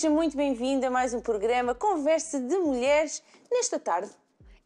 Seja muito bem-vinda a mais um programa Conversa de Mulheres nesta tarde.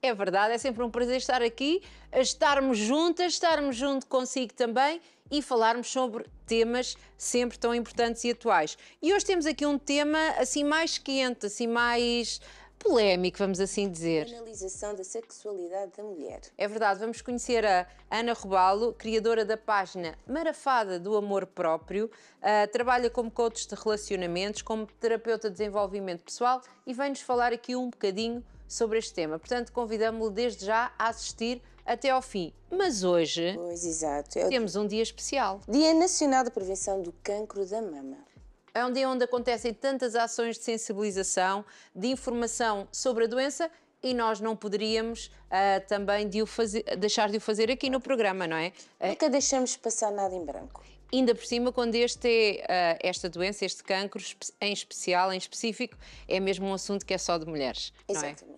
É verdade, é sempre um prazer estar aqui, estarmos juntas, estarmos junto consigo também e falarmos sobre temas sempre tão importantes e atuais. E hoje temos aqui um tema assim mais quente, assim mais polémico, vamos assim dizer. Analisação da sexualidade da mulher. É verdade, vamos conhecer a Ana Robalo, criadora da página Marafada do Amor Próprio. Uh, trabalha como coach de relacionamentos, como terapeuta de desenvolvimento pessoal e vem-nos falar aqui um bocadinho sobre este tema. Portanto, convidamos-lo desde já a assistir até ao fim. Mas hoje pois, é temos um dia especial. Dia Nacional da Prevenção do Cancro da Mama é um dia onde acontecem tantas ações de sensibilização, de informação sobre a doença e nós não poderíamos uh, também de fazer, deixar de o fazer aqui no programa, não é? é Nunca deixamos passar nada em branco. Ainda por cima, quando este é, uh, esta doença, este cancro, em especial, em específico, é mesmo um assunto que é só de mulheres. Exatamente. Não é?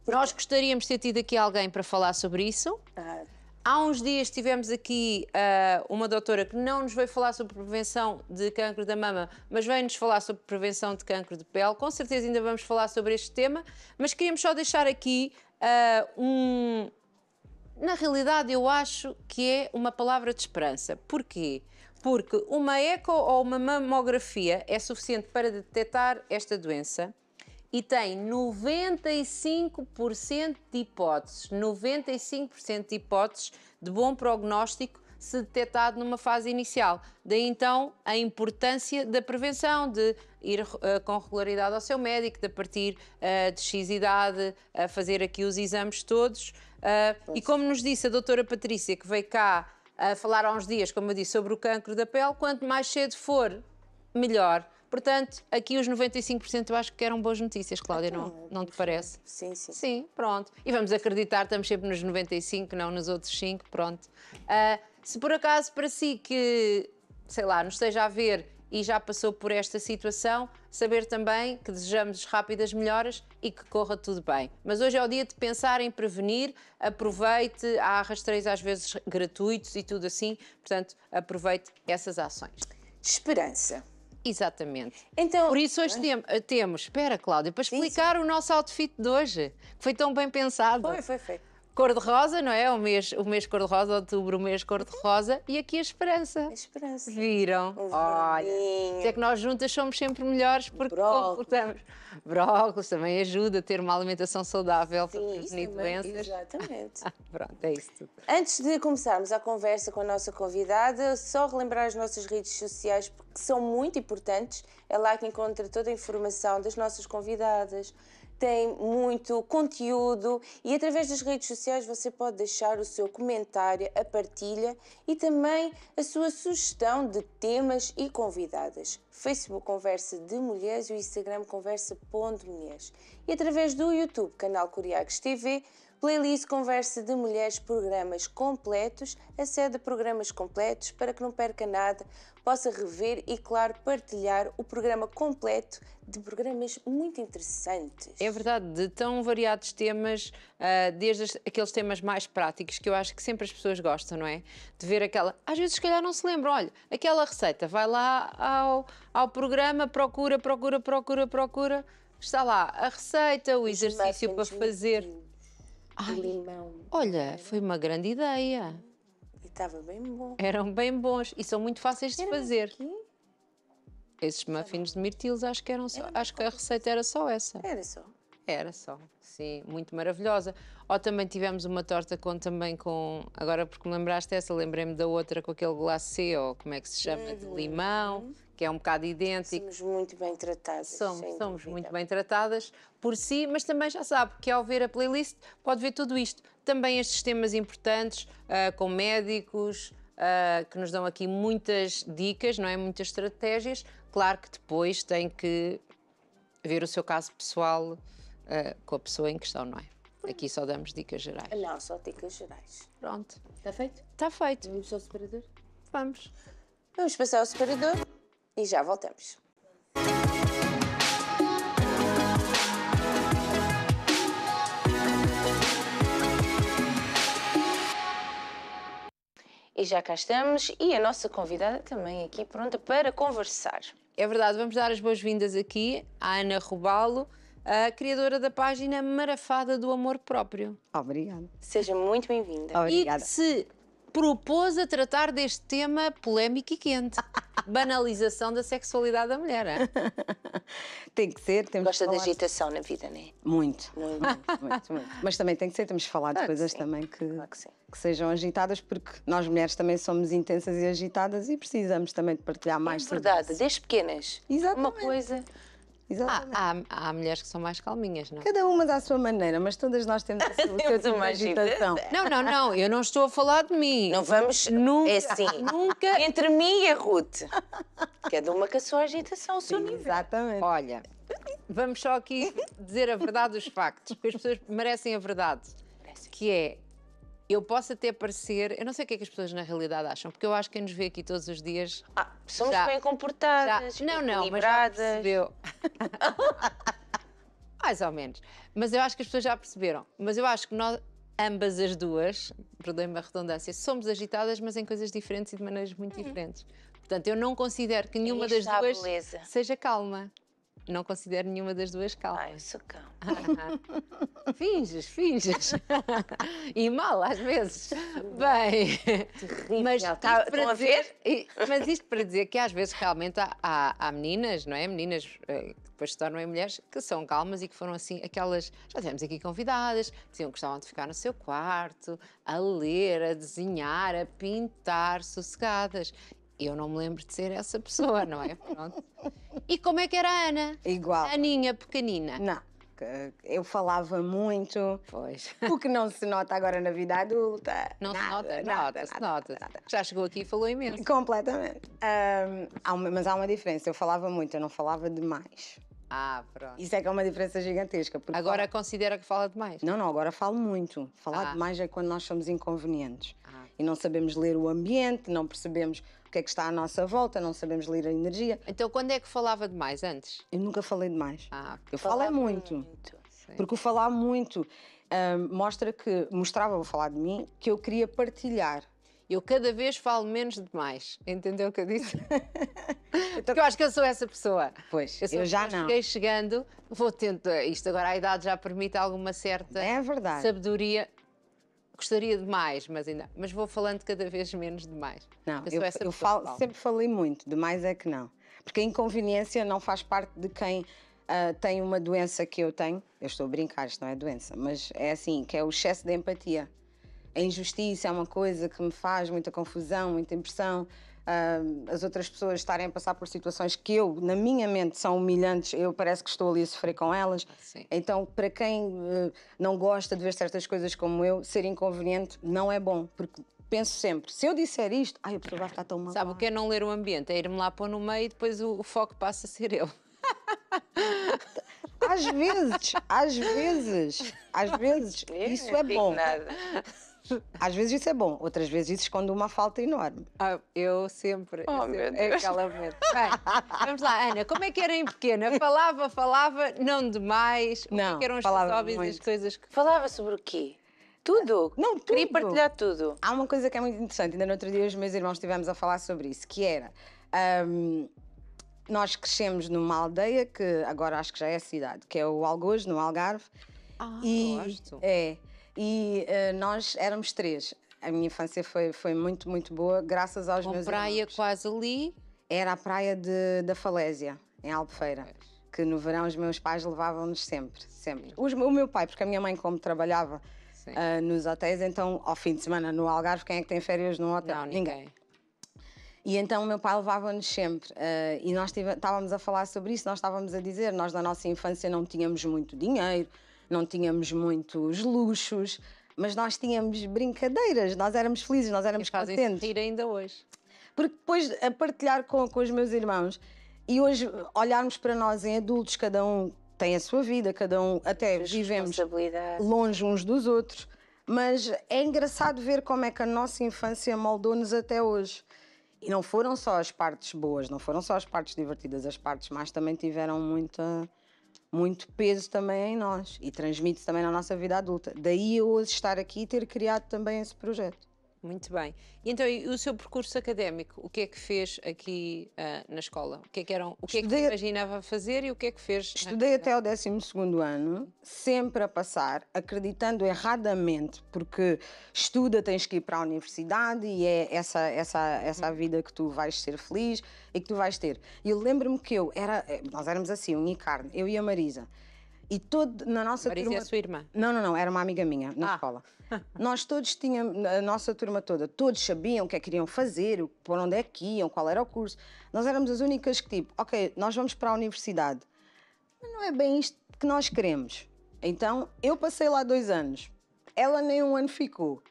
Porque... Nós gostaríamos de ter tido aqui alguém para falar sobre isso. Ah, Há uns dias tivemos aqui uh, uma doutora que não nos veio falar sobre prevenção de cancro da mama, mas veio-nos falar sobre prevenção de cancro de pele. Com certeza ainda vamos falar sobre este tema, mas queríamos só deixar aqui uh, um. Na realidade, eu acho que é uma palavra de esperança. Porquê? Porque uma eco ou uma mamografia é suficiente para detectar esta doença e tem 95% de hipóteses, 95% de hipóteses de bom prognóstico se detectado numa fase inicial. Daí então a importância da prevenção, de ir uh, com regularidade ao seu médico, de partir uh, de X idade, a uh, fazer aqui os exames todos. Eh, e como nos disse a doutora Patrícia, que veio cá a falar há uns dias, como eu disse, sobre o cancro da pele, quanto mais cedo for, melhor Portanto, aqui os 95% eu acho que eram boas notícias, Cláudia, então, não, não te parece? Sim, sim. Sim, pronto. E vamos acreditar, estamos sempre nos 95, não nos outros 5, pronto. Uh, se por acaso para si que, sei lá, nos esteja a ver e já passou por esta situação, saber também que desejamos rápidas melhoras e que corra tudo bem. Mas hoje é o dia de pensar em prevenir, aproveite, há rastreios às vezes gratuitos e tudo assim, portanto, aproveite essas ações. Esperança. Exatamente. Então, Por isso hoje tem, temos, espera Cláudia, para explicar sim, sim. o nosso outfit de hoje, que foi tão bem pensado. Foi, foi, foi cor-de-rosa, não é? O mês, o mês cor-de-rosa, outubro, o mês cor-de-rosa. E aqui a esperança. A esperança. Viram? Olha. É que nós juntas somos sempre melhores porque Brócolis. completamos. Brócolis também ajuda a ter uma alimentação saudável Sim, para prevenir doenças. Exatamente. Pronto, é isso tudo. Antes de começarmos a conversa com a nossa convidada, só relembrar as nossas redes sociais porque são muito importantes. É lá que encontra toda a informação das nossas convidadas, tem muito conteúdo e através das redes sociais você pode deixar o seu comentário, a partilha e também a sua sugestão de temas e convidadas. Facebook Conversa de Mulheres e o Instagram Conversa Ponto Mulheres. E através do YouTube, canal Curiagos TV, Playlist Conversa de Mulheres, programas completos, acede a programas completos para que não perca nada, possa rever e, claro, partilhar o programa completo de programas muito interessantes. É verdade, de tão variados temas, ah, desde aqueles temas mais práticos que eu acho que sempre as pessoas gostam, não é? De ver aquela. Às vezes, se calhar, não se lembra Olha, aquela receita, vai lá ao, ao programa, procura, procura, procura, procura. Está lá a receita, o Os exercício para fazer. Ai, limão. Olha, foi uma grande ideia. E estava bem bom. Eram bem bons e são muito fáceis de Era fazer. aqui? Esses muffins de mirtilos, acho que eram só- Era acho que a receita era só essa. Era só. Era só, sim, muito maravilhosa. Ou também tivemos uma torta com também com, agora porque me lembraste essa, lembrei-me da outra com aquele glacê, ou como é que se chama, de uhum. limão, que é um bocado idêntico. Somos muito bem tratadas. Somos, somos muito bem tratadas por si, mas também já sabe que ao ver a playlist pode ver tudo isto. Também estes temas importantes uh, com médicos, Uh, que nos dão aqui muitas dicas, não é? Muitas estratégias. Claro que depois tem que ver o seu caso pessoal uh, com a pessoa em questão, não é? Aqui só damos dicas gerais. Não, só dicas gerais. Pronto. Está feito? Está feito. Vamos ao separador? Vamos. Vamos passar ao separador e já voltamos. E já cá estamos e a nossa convidada também aqui pronta para conversar. É verdade, vamos dar as boas-vindas aqui à Ana Rubalo, a criadora da página Marafada do Amor Próprio. Obrigada. Seja muito bem-vinda. Obrigada. E se propôs a tratar deste tema polémico e quente. Banalização da sexualidade da mulher. É? tem que ser. Temos Gosta de agitação na vida, não é? Muito. Muito, muito, muito, muito. Mas também tem que ser. Temos de falar claro de coisas que também que, claro que, que, sejam agitadas, porque nós mulheres também somos intensas e agitadas e precisamos também de partilhar é mais. É verdade, desde pequenas. Exatamente. Uma coisa. Exatamente. Há, há, há, mulheres que são mais calminhas, não? É? Cada uma dá a sua maneira, mas todas nós temos a sua assim agitação. Não, não, não, eu não estou a falar de mim. Não vamos. É nunca. É assim. Nunca. Entre mim e a Ruth. Cada uma com a sua agitação, o seu Sim, nível. Exatamente. Olha, vamos só aqui dizer a verdade dos factos, porque as pessoas merecem a verdade. Que é, eu posso até parecer. Eu não sei o que é que as pessoas na realidade acham, porque eu acho que quem nos vê aqui todos os dias. Ah, somos já, bem comportadas, já, não, não, mas já percebeu. Mais ou menos. Mas eu acho que as pessoas já perceberam. Mas eu acho que nós, ambas as duas, perdoem-me a redundância, somos agitadas, mas em coisas diferentes e de maneiras muito uhum. diferentes. Portanto, eu não considero que nenhuma das duas beleza. seja calma. Não considero nenhuma das duas calma. Ah, eu sou calma. finges, finges. e mal, às vezes. Bem, Terrível. mas tá, para estão dizer, a ver? Mas isto para dizer que às vezes realmente há, há, há meninas, não é? Meninas eh, que depois se tornam mulheres, que são calmas e que foram assim, aquelas. Já tivemos aqui convidadas, diziam que gostavam de ficar no seu quarto, a ler, a desenhar, a pintar, sossegadas eu não me lembro de ser essa pessoa, não é? Pronto. E como é que era a Ana? Igual. Aninha pequenina. Não. Eu falava muito. Pois. O que não se nota agora na vida adulta. Não nada, se nota? Nada, nota, nada, nota. Nada. Já chegou aqui e falou imenso. Completamente. Um, há uma, mas há uma diferença. Eu falava muito, eu não falava demais. Ah, pronto. Isso é que é uma diferença gigantesca. Agora fala... considera que fala demais? Não, não, agora falo muito. Falar ah. demais é quando nós somos inconvenientes. Ah. E não sabemos ler o ambiente, não percebemos o que é que está à nossa volta, não sabemos ler a energia. Então, quando é que falava demais antes? Eu nunca falei demais. Ah, eu falei muito. muito porque o falar muito hum, mostra que, mostrava, vou falar de mim, que eu queria partilhar. Eu cada vez falo menos demais. Entendeu o que eu disse? Porque eu acho que eu sou essa pessoa. Pois, eu, eu já não. Fiquei chegando, vou tentar. Eh, isto agora a idade já permite alguma certa é verdade. sabedoria gostaria de mais, mas ainda. Mas vou falando cada vez menos de mais. Não, eu, eu, falo, sempre falei muito, de mais é que não. Porque a inconveniência não faz parte de quem uh, tem uma doença que eu tenho. Eu estou a brincar, isto não é doença, mas é assim, que é o excesso de empatia. A injustiça é uma coisa que me faz muita confusão, muita impressão uh, as outras pessoas estarem a passar por situações que eu, na minha mente, são humilhantes, eu parece que estou ali a sofrer com elas. Sim. Então, para quem uh, não gosta de ver certas coisas como eu, ser inconveniente não é bom, porque penso sempre, se eu disser isto, ai, a pessoa vai ficar tão mal. Sabe o que é não ler o ambiente? É ir-me lá pôr no meio e depois o, o foco passa a ser eu. Às vezes, às vezes, às vezes, isso é bom. Nada. Às vezes isso é bom, outras vezes isso esconde uma falta enorme. Ah, eu sempre. Oh, eu sempre é aquela medo. Bem, vamos lá, Ana, como é que era em pequena? Falava, falava, não demais. É não, o que, eram os hobbies e as coisas que. Falava sobre o quê? Tudo? Não, tudo. Queria partilhar tudo. Há uma coisa que é muito interessante, ainda no outro dia os meus irmãos estivemos a falar sobre isso, que era. Um, nós crescemos numa aldeia que agora acho que já é a cidade, que é o Algoz, no Algarve. Ah, e gosto. É e uh, nós éramos três. A minha infância foi, foi muito, muito boa, graças aos Com meus praia irmãos. quase ali? Era a praia de, da Falésia, em Albufeira. Que no verão os meus pais levavam-nos sempre, sempre. Os, o meu pai, porque a minha mãe, como trabalhava uh, nos hotéis, então ao fim de semana no Algarve, quem é que tem férias no hotel? Não, ninguém. ninguém. E então o meu pai levava-nos sempre. Uh, e nós estávamos a falar sobre isso, nós estávamos a dizer, nós na nossa infância não tínhamos muito dinheiro, não tínhamos muitos luxos, mas nós tínhamos brincadeiras, nós éramos felizes, nós éramos e contentes. rir ainda hoje. Porque depois a partilhar com, com os meus irmãos e hoje olharmos para nós em adultos, cada um tem a sua vida, cada um até vivemos longe uns dos outros, mas é engraçado ver como é que a nossa infância moldou-nos até hoje. E não foram só as partes boas, não foram só as partes divertidas, as partes más também tiveram muita muito peso também é em nós e transmite também na nossa vida adulta. Daí eu hoje estar aqui e ter criado também esse projeto. Muito bem. E então, e o seu percurso académico, o que é que fez aqui uh, na escola? O que é que, eram, o que, estudei, é que imaginava fazer e o que é que fez? Estudei até o 12 ano, sempre a passar, acreditando erradamente, porque estuda, tens que ir para a universidade e é essa, essa, essa a uhum. vida que tu vais ser feliz e que tu vais ter. E eu lembro-me que eu era, eh, nós éramos assim, um carne eu e a Marisa. E todo na nossa Marisa turma. é a sua irmã? Não, não, não, era uma amiga minha na ah. escola. Nós todos tínhamos, a nossa turma toda, todos sabiam o que é que queriam fazer, por onde é que iam, qual era o curso. Nós éramos as únicas que, tipo, ok, nós vamos para a universidade, mas não é bem isto que nós queremos. Então, eu passei lá dois anos, ela nem um ano ficou.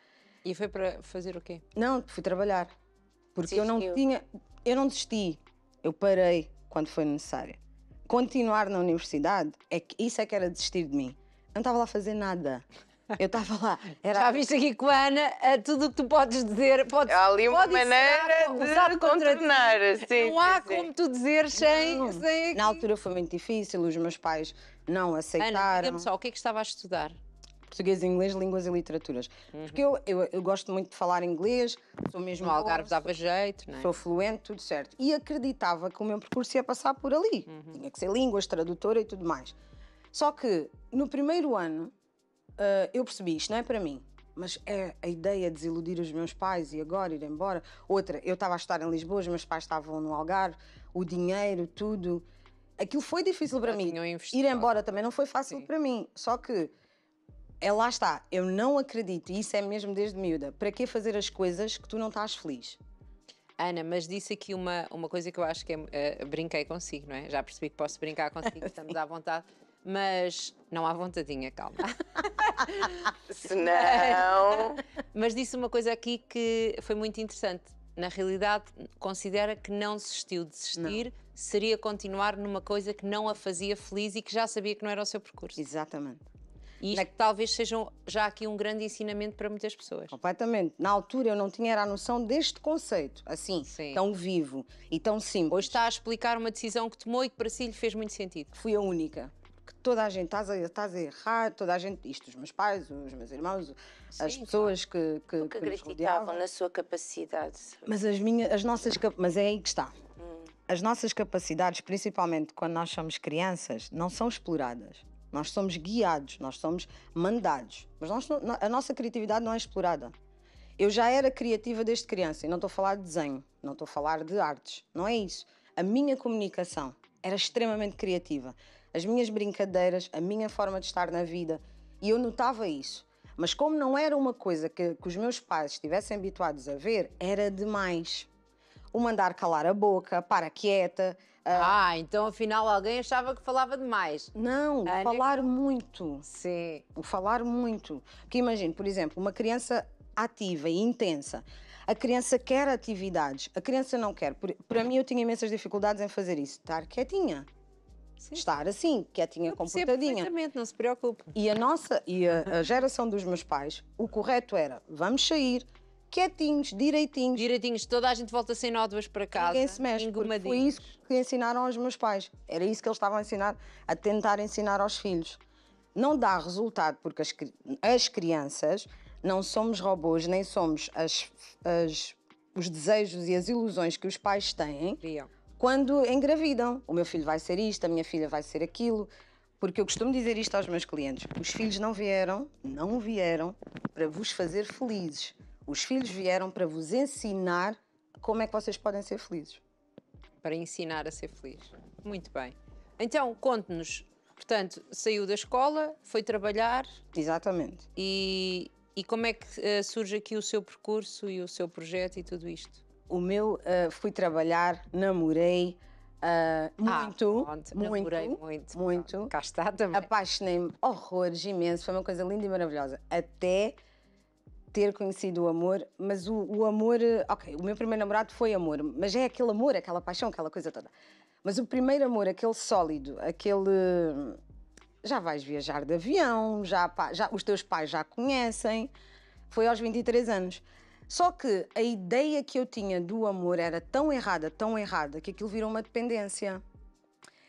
E foi para fazer o quê? Não, fui trabalhar. Porque Desistiu. eu não tinha, eu não desisti, eu parei quando foi necessário. Continuar na universidade, é que isso é que era desistir de mim. Eu não estava lá a fazer nada. Eu estava lá. Era... Já viste aqui com a Ana a eh, tudo o que tu podes dizer. Podes, Há ali uma maneira usar, de contornar. Sim, não há sim, como tu dizer sem, não. sem Na altura foi muito difícil, os meus pais não aceitaram. Ana, só, o que é que estava a estudar? Português, inglês, línguas e literaturas. Uhum. Porque eu, eu, eu, gosto muito de falar inglês, sou mesmo. O Algarve dava jeito, não é? Sou fluente, tudo certo. E acreditava que o meu percurso ia passar por ali. Uhum. Tinha que ser línguas, tradutora e tudo mais. Só que no primeiro ano uh, eu percebi, isto não é para mim. Mas é a ideia de desiludir os meus pais e agora ir embora. Outra, eu estava a estar em Lisboa, os meus pais estavam no Algarve, o dinheiro, tudo. Aquilo foi difícil para mim. Ir embora também não foi fácil Sim. para mim. Só que é lá está, eu não acredito, e isso é mesmo desde miúda, para que fazer as coisas que tu não estás feliz? Ana, mas disse aqui uma, uma coisa que eu acho que é, uh, brinquei consigo, não é? Já percebi que posso brincar consigo, estamos à vontade mas não há vontadinha, calma. Se não. Mas disse uma coisa aqui que foi muito interessante. Na realidade, considera que não desistiu. Desistir não. seria continuar numa coisa que não a fazia feliz e que já sabia que não era o seu percurso. Exatamente. E isto Na... talvez seja já aqui um grande ensinamento para muitas pessoas. Completamente. Na altura eu não tinha a noção deste conceito, assim, Sim. tão vivo e tão simples. Hoje está a explicar uma decisão que tomou e que para si lhe fez muito sentido. Fui a única toda a gente, estás a, a errar, toda a gente, isto, os meus pais, os meus irmãos, Sim, as pessoas claro. que, que, que acreditavam na sua capacidade. Mas as minhas, as nossas, mas é aí que está. Hum. As nossas capacidades, principalmente quando nós somos crianças, não são exploradas. Nós somos guiados, nós somos mandados, mas nós, a nossa criatividade não é explorada. Eu já era criativa desde criança e não estou a falar de desenho, não estou a falar de artes, não é isso. A minha comunicação era extremamente criativa as minhas brincadeiras, a minha forma de estar na vida. E eu notava isso. Mas como não era uma coisa que, que os meus pais estivessem habituados a ver, era demais. O mandar calar a boca, para quieta. Ah, ah, então afinal alguém achava que falava demais. Não, Ana... falar muito. Sim. O falar muito. Porque imagino, por exemplo, uma criança ativa e intensa. A criança quer atividades, a criança não quer. Para mim, eu tinha imensas dificuldades em fazer isso. Estar quietinha. Sim. estar assim, quietinha, tinha comportadinha. Exatamente, não se preocupe. E a nossa, e a, a, geração dos meus pais, o correto era, vamos sair, quietinhos, direitinhos. Direitinhos, toda a gente volta sem nódoas para casa. Ninguém se mexe, foi isso que ensinaram aos meus pais. Era isso que eles estavam a ensinar, a tentar ensinar aos filhos. Não dá resultado, porque as, as crianças não somos robôs, nem somos as, as, os desejos e as ilusões que os pais têm. Criam quando engravidam. O meu filho vai ser isto, a minha filha vai ser aquilo. Porque eu costumo dizer isto aos meus clientes: os filhos não vieram, não vieram para vos fazer felizes. Os filhos vieram para vos ensinar como é que vocês podem ser felizes. Para ensinar a ser feliz. Muito bem. Então, conte-nos. Portanto, saiu da escola, foi trabalhar. Exatamente. E, e como é que uh, surge aqui o seu percurso e o seu projeto e tudo isto? O meu, uh, fui trabalhar, namorei, Uh, ah, muito, ah, muito, muito, muito, muito. Cá está também. Apaixonei-me horrores imenso, foi uma coisa linda e maravilhosa. Até ter conhecido o amor, mas o, o, amor, ah, ok, o meu primeiro namorado foi amor, mas é aquele amor, aquela paixão, aquela coisa toda. Mas o primeiro amor, aquele sólido, aquele. Já vais viajar de avião, já, já os teus pais já conhecem, foi aos 23 anos. Só que a ideia que eu tinha do amor era tão errada, tão errada, que aquilo virou uma dependência.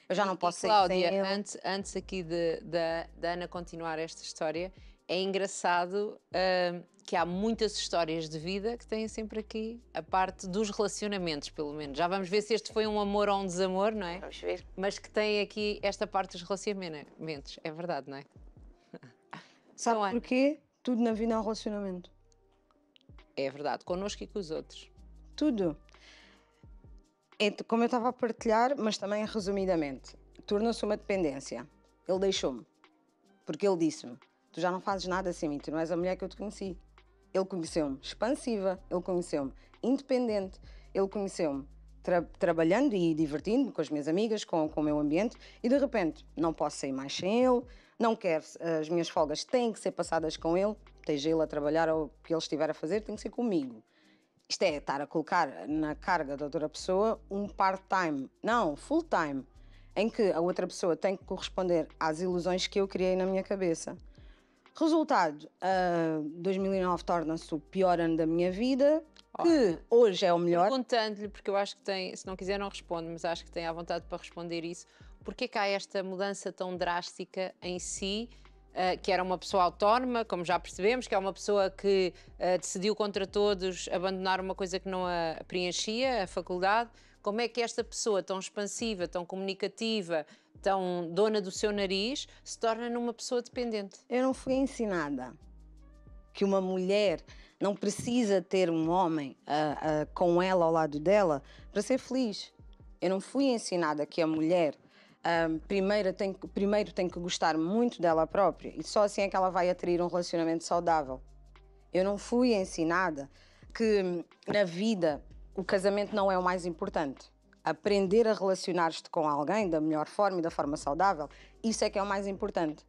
Eu já não posso e, sair Cláudia, sem ele. Antes, antes aqui de, de, de Ana continuar esta história, é engraçado uh, que há muitas histórias de vida que têm sempre aqui a parte dos relacionamentos, pelo menos. Já vamos ver se este foi um amor ou um desamor, não é? Vamos ver. Mas que tem aqui esta parte dos relacionamentos. É verdade, não é? Sabe então, porquê? Tudo na vida é um relacionamento. É verdade, connosco e com os outros. Tudo. como eu estava a partilhar, mas também resumidamente, tornou-se uma dependência. Ele deixou-me. Porque ele disse-me: Tu já não fazes nada sem mim, tu não és a mulher que eu te conheci. Ele conheceu-me expansiva, ele conheceu-me independente, ele conheceu-me tra trabalhando e divertindo-me com as minhas amigas, com, com o meu ambiente, e de repente não posso sair mais sem ele, não quero, eh, as minhas folgas têm que ser passadas com ele esteja ele a trabalhar ou que ele estiver a fazer, tem que ser comigo. Isto é, estar a colocar na carga da outra pessoa um part-time, não, full-time, em que a outra pessoa tem que corresponder às ilusões que eu criei na minha cabeça. Resultado, uh, ah, 2009 torna-se o pior ano da minha vida, que hoje é o melhor. contando lhe porque eu acho que tem, se não quiser não responde, mas acho que tem à vontade para responder isso, porque é que há esta mudança tão drástica em si eh, que era uma pessoa autónoma, como já percebemos, que é uma pessoa que eh, decidiu contra todos abandonar uma coisa que não a preenchia, a faculdade. Como é que esta pessoa tão expansiva, tão comunicativa, tão dona do seu nariz, se torna numa pessoa dependente? Eu não fui ensinada que uma mulher não precisa ter um homem uh, uh, com ela ao lado dela para ser feliz. Eu não fui ensinada que a mulher um, primeiro, tem, primeiro tem que gostar muito dela própria e só assim é que ela vai atrair um relacionamento saudável. Eu não fui ensinada que na vida o casamento não é o mais importante. Aprender a relacionar-te com alguém da melhor forma e da forma saudável, isso é que é o mais importante.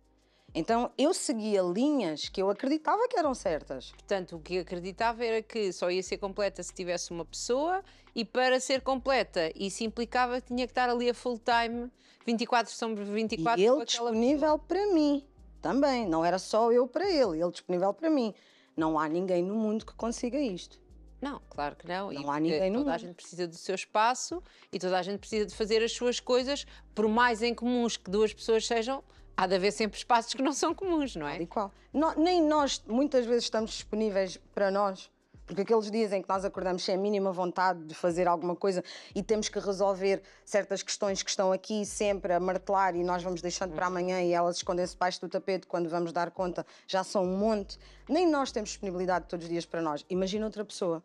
Então eu seguia linhas que eu acreditava que eram certas. Portanto, o que acreditava era que só ia ser completa se tivesse uma pessoa e para ser completa, isso implicava que tinha que estar ali a full time, 24 sobre 24. E ele disponível pessoa. para mim também, não era só eu para ele, ele disponível para mim. Não há ninguém no mundo que consiga isto. Não, claro que não. Não e há ninguém no mundo. Toda a gente precisa do seu espaço e toda a gente precisa de fazer as suas coisas, por mais em comuns que duas pessoas sejam, há de haver sempre espaços que não são comuns, não é? E qual? nem nós, muitas vezes, estamos disponíveis para nós. Porque aqueles dias em que nós acordamos sem a mínima vontade de fazer alguma coisa e temos que resolver certas questões que estão aqui sempre a martelar e nós vamos deixando para amanhã e elas escondem-se debaixo do tapete quando vamos dar conta, já são um monte. Nem nós temos disponibilidade todos os dias para nós. Imagina outra pessoa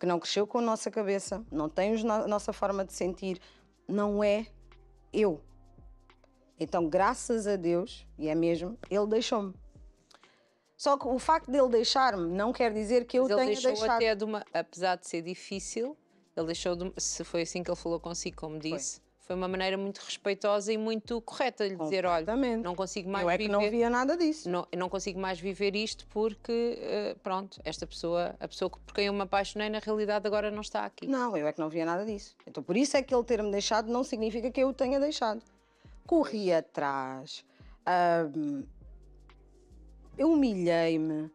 que não cresceu com a nossa cabeça, não tem a nossa forma de sentir, não é eu. Então, graças a Deus, e é mesmo, ele deixou-me só que o facto dele deixar-me não quer dizer que eu tenha deixado ele deixou Até de uma, apesar de ser difícil, ele deixou de, se foi assim que ele falou consigo, como disse. Foi. Foi uma maneira muito respeitosa e muito correta de lhe dizer, olha, não consigo mais eu é viver... não via nada disso. Não, não consigo mais viver isto porque, eh, pronto, esta pessoa, a pessoa por quem eu me apaixonei, na realidade agora não está aqui. Não, eu é que não via nada disso. Então por isso é que ele ter-me deixado não significa que eu o tenha deixado. Corri atrás, eu humilhei-me,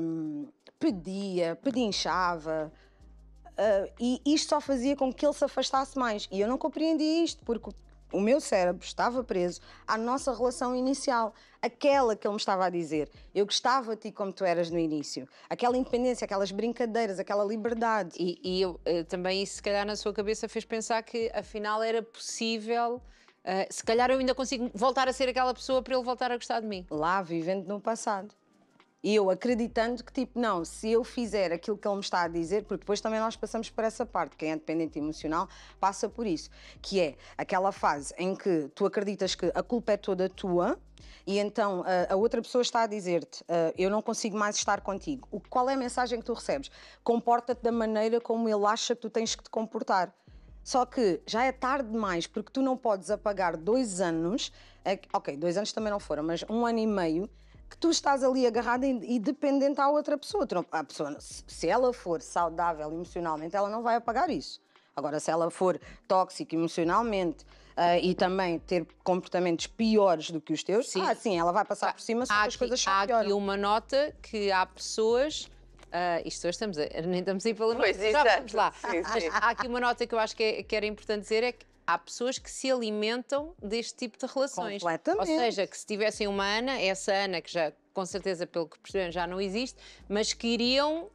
um, pedia, pedinchava. Uh, hum, e isto só fazia com que ele se afastasse mais. E eu não compreendi isto, porque o meu cérebro estava preso à nossa relação inicial, aquela que ele me estava a dizer. Eu gostava de ti como tu eras no início. Aquela independência, aquelas brincadeiras, aquela liberdade. E, e eu, eh, também isso, se calhar, na sua cabeça fez pensar que afinal era possível Uh, se calhar eu ainda consigo voltar a ser aquela pessoa para ele voltar a gostar de mim. Lá vivendo no passado. E eu acreditando que, tipo, não, se eu fizer aquilo que ele me está a dizer, porque depois também nós passamos por essa parte, quem é dependente emocional passa por isso, que é aquela fase em que tu acreditas que a culpa é toda tua, e então ah, a outra pessoa está a dizer-te: ah, Eu não consigo mais estar contigo. Qual é a mensagem que tu recebes? Comporta-te da maneira como ele acha que tu tens que te comportar. Só que já é tarde demais, porque tu não podes apagar dois anos, é ok, dois anos também não foram, mas um ano e meio, que tu estás ali agarrada e dependente à outra pessoa. Não, a pessoa, se ela for saudável emocionalmente, ela não vai apagar isso. Agora, se ela for tóxica emocionalmente uh, e também ter comportamentos piores do que os teus, sim. ah, sim, ela vai passar por cima, só que as coisas são Há aqui uma nota que há pessoas Uh, isto hoje estamos a, nem estamos a ir pela pois, já vamos lá. Sim, sim. há aqui uma nota que eu acho que, é, que era importante dizer é que há pessoas que se alimentam deste tipo de relações. Completamente. Ou seja, que se tivessem uma Ana, essa Ana que já, com certeza, pelo que percebemos, já não existe, mas que iriam uh,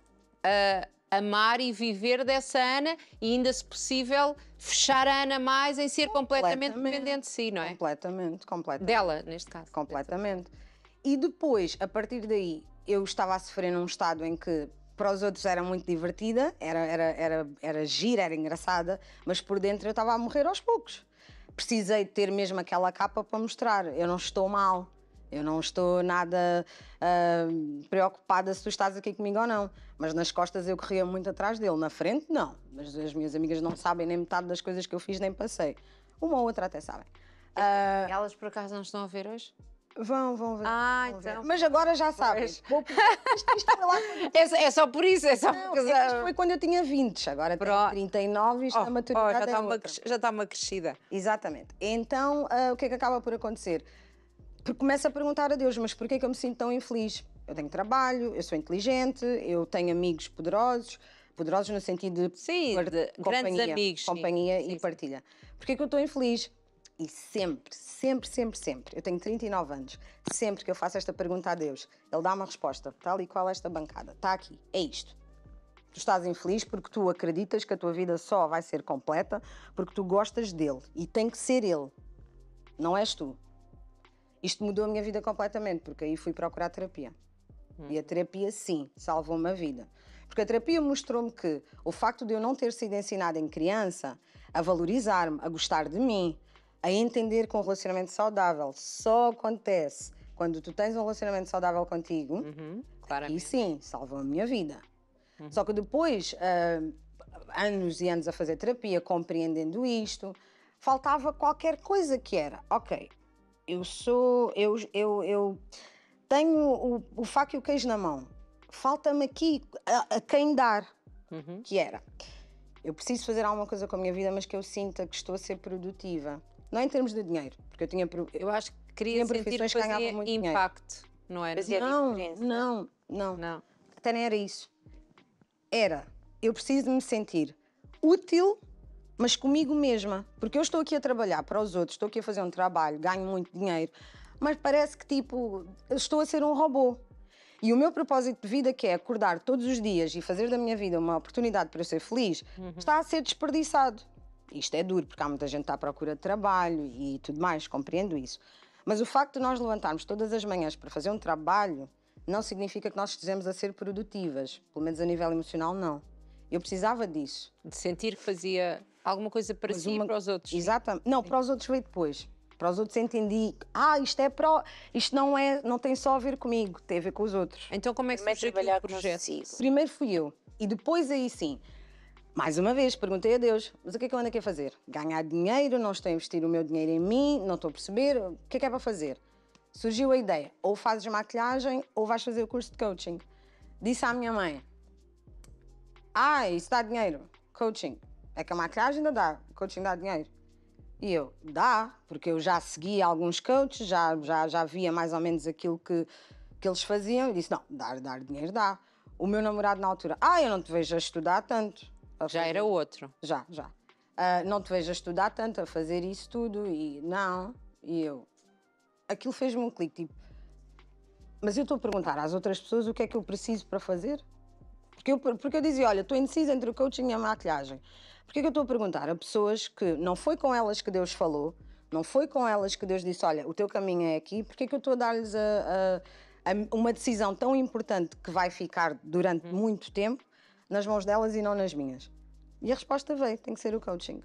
ah, amar e viver dessa Ana e ainda, se possível, fechar a Ana mais em ser completamente, completamente dependente de si, não é? Completamente, completamente. Dela, neste caso. Completamente. E depois, a partir daí, eu estava a sofrer num estado em que para os outros era muito divertida, era, era, era, era gira, era engraçada, mas por dentro eu estava a morrer aos poucos. Precisei ter mesmo aquela capa para mostrar, eu não estou mal, eu não estou nada uh, preocupada se tu estás aqui comigo ou não. Mas nas costas eu corria muito atrás dele, na frente não. Mas as minhas amigas não sabem nem metade das coisas que eu fiz nem passei. Uma ou outra até sabem. Uh, Elas por acaso não estão a ver hoje? Vão, vão ver. Ah, vão então. Ver. Mas agora já sabes. Vou... Isto, foi lá quando... é, é, só por isso, é só não, porque... É isto foi quando eu tinha 20, agora Pro... tenho 39 e isto oh, é a oh, maturidade oh, já, está é uma, já está uma crescida. Exatamente. Então, uh, o que é que acaba por acontecer? Porque começo a perguntar a Deus, mas porquê é que eu me sinto tão infeliz? Eu tenho trabalho, eu sou inteligente, eu tenho amigos poderosos, poderosos no sentido de, sim, de companhia, grandes amigos, companhia sim. e sim, partilha. Porquê é que eu estou infeliz? E sempre, sempre, sempre, sempre, eu tenho 39 anos, sempre que eu faço esta pergunta a Deus, Ele dá uma resposta, tal e qual esta bancada, está aqui, é isto. Tu estás infeliz porque tu acreditas que a tua vida só vai ser completa porque tu gostas dele e tem que ser ele, não és tu. Isto mudou a minha vida completamente porque aí fui procurar terapia. E a terapia, sim, salvou-me a vida. Porque a terapia mostrou-me que o facto de eu não ter sido ensinada em criança a valorizar-me, a gostar de mim, a entender que um relacionamento saudável só acontece quando tu tens um relacionamento saudável contigo. Uhum, e sim, salvou a minha vida. Uhum. Só que depois, uh, anos e anos a fazer terapia, compreendendo isto, faltava qualquer coisa que era, ok, eu sou, eu, eu, eu tenho o, o e o queijo na mão, falta-me aqui a, a, quem dar, uhum. que era, eu preciso fazer alguma coisa com a minha vida, mas que eu sinta que estou a ser produtiva. Não em termos de dinheiro, porque eu tinha. Eu acho que queria sentir profissões que ganhavam muito impacto, dinheiro. não era? Fazia não, não, não, não. Até nem era isso. Era, eu preciso de me sentir útil, mas comigo mesma. Porque eu estou aqui a trabalhar para os outros, estou aqui a fazer um trabalho, ganho muito dinheiro, mas parece que, tipo, estou a ser um robô. E o meu propósito de vida, que é acordar todos os dias e fazer da minha vida uma oportunidade para eu ser feliz, uhum. está a ser desperdiçado. Isto é duro, porque há muita gente à procura de trabalho e tudo mais, compreendo isso. Mas o facto de nós levantarmos todas as manhãs para fazer um trabalho não significa que nós estejamos a ser produtivas, pelo menos a nível emocional, não. Eu precisava disso. De sentir que fazia alguma coisa para Mas si uma... e para os outros. Exatamente. Não, para os outros veio depois. Para os outros entendi, ah, isto é pro, isto não é, não tem só a ver comigo, tem a ver com os outros. Então como é que com o projeto? Primeiro fui eu e depois aí sim, mais uma vez, perguntei a Deus, mas o que é que eu ando aqui a fazer? Ganhar dinheiro, não estou a investir o meu dinheiro em mim, não estou a perceber, o que é que é para fazer? Surgiu a ideia, ou fazes maquilhagem ou vais fazer o curso de coaching. Disse à minha mãe, ah, isso dá dinheiro, coaching. É que a maquilhagem ainda dá, coaching dá dinheiro. E eu, dá, porque eu já segui alguns coaches, já, já, já via mais ou menos aquilo que, que eles faziam. E disse, não, dar, dar dinheiro dá. O meu namorado na altura, ah, eu não te vejo a estudar tanto. Já era outro. Já, já. Uh, não te vejo a estudar tanto, a fazer isso tudo e não. E eu. Aquilo fez-me um clique, tipo. Mas eu estou a perguntar às outras pessoas o que é que eu preciso para fazer? Porque eu, porque eu dizia, olha, estou indecisa entre o coaching e a maquilhagem. Porquê é que eu estou a perguntar a pessoas que não foi com elas que Deus falou, não foi com elas que Deus disse, olha, o teu caminho é aqui, porquê é que eu estou a dar-lhes a, a, a uma decisão tão importante que vai ficar durante uhum. muito tempo nas mãos delas e não nas minhas. E a resposta veio, tem que ser o coaching.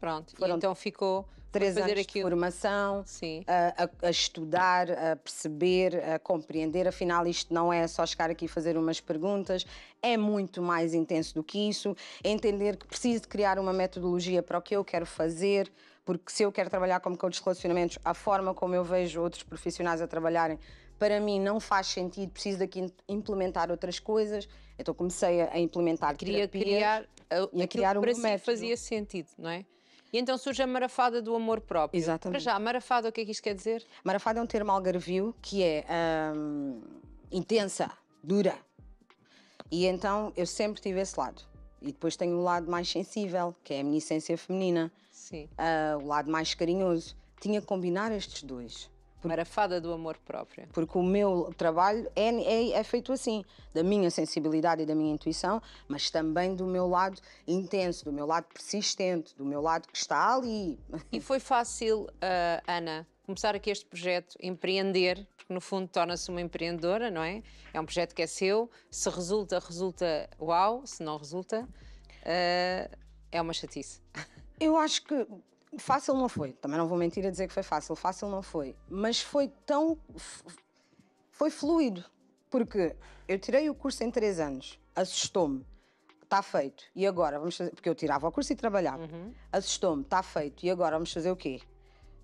Pronto, Foram e então ficou três anos aquilo. de formação, a, a, a, estudar, a perceber, a compreender. Afinal, isto não é só chegar aqui e fazer umas perguntas, é muito mais intenso do que isso. Entender que preciso de criar uma metodologia para o que eu quero fazer, porque se eu quero trabalhar como coach de relacionamentos, a forma como eu vejo outros profissionais a trabalharem para mim não faz sentido, preciso daqui implementar outras coisas. Então comecei a implementar Queria terapias criar e a criar um para método. Si fazia sentido, não é? E então surge a marafada do amor próprio. Exatamente. Para já, marafada, o que é que isto quer dizer? Marafada é um termo algarvio que é hum, intensa, dura. E então eu sempre tive esse lado. E depois tenho o lado mais sensível, que é a minha essência feminina. Sim. Uh, o lado mais carinhoso. Tinha que combinar estes dois. Porque era fada do amor próprio. Porque o meu trabalho é, é, é, feito assim, da minha sensibilidade e da minha intuição, mas também do meu lado intenso, do meu lado persistente, do meu lado que está ali. E foi fácil, uh, Ana, começar aqui este projeto, empreender, porque no fundo torna-se uma empreendedora, não é? É um projeto que é seu, se resulta, resulta uau, se não resulta, uh, é uma chatice. Eu acho que Fácil não foi, também não vou mentir a dizer que foi fácil, fácil não foi, mas foi tão. foi fluido, porque eu tirei o curso em três anos, assustou-me, está feito, e agora vamos fazer. Porque eu tirava o curso e trabalhava, uhum. assustou-me, está feito, e agora vamos fazer o quê?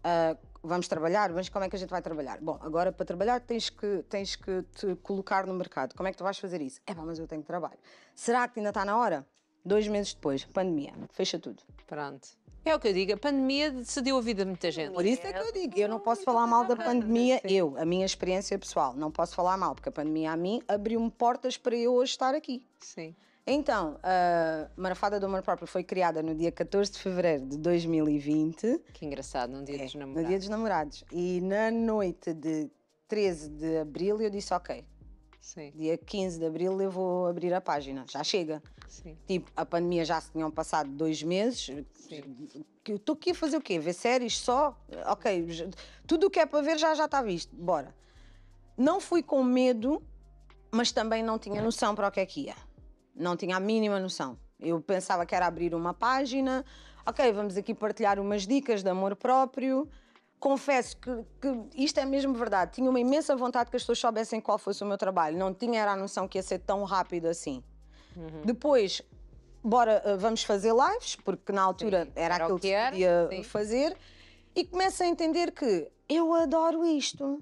Uh, vamos trabalhar, mas como é que a gente vai trabalhar? Bom, agora para trabalhar tens que, tens que te colocar no mercado, como é que tu vais fazer isso? É mas eu tenho trabalho. Será que ainda está na hora? Dois meses depois, pandemia, fecha tudo. Pronto. É o que eu digo, a pandemia decidiu a vida de muita gente. Por isso é que eu é, digo, eu não posso falar mal da é pandemia, eu, a minha experiência pessoal, não posso falar mal, porque a pandemia a mim abriu-me portas para eu hoje estar aqui. Sim. Então, a Marafada do Amor Próprio foi criada no dia 14 de fevereiro de 2020. Que engraçado, num dia é, dos namorados. No dia dos namorados. E na noite de 13 de abril eu disse, ok, Sim. Dia 15 de abril eu vou abrir a página, já chega. Sim. Tipo, a pandemia já se tinham passado dois meses. Estou aqui a fazer o quê? Ver séries só? Ok, tudo o que é para ver já já está visto, bora. Não fui com medo, mas também não tinha noção para o que é que ia. Não tinha a mínima noção. Eu pensava que era abrir uma página, ok, vamos aqui partilhar umas dicas de amor próprio, confesso que, que, isto é mesmo verdade. Tinha uma imensa vontade que as pessoas soubessem qual fosse o meu trabalho. Não tinha era a noção que ia ser tão rápido assim. Uhum. Depois, bora, eh, vamos fazer lives, porque na altura sim, era, era aquilo que, que era, podia sim. fazer. E começo a entender que eu adoro isto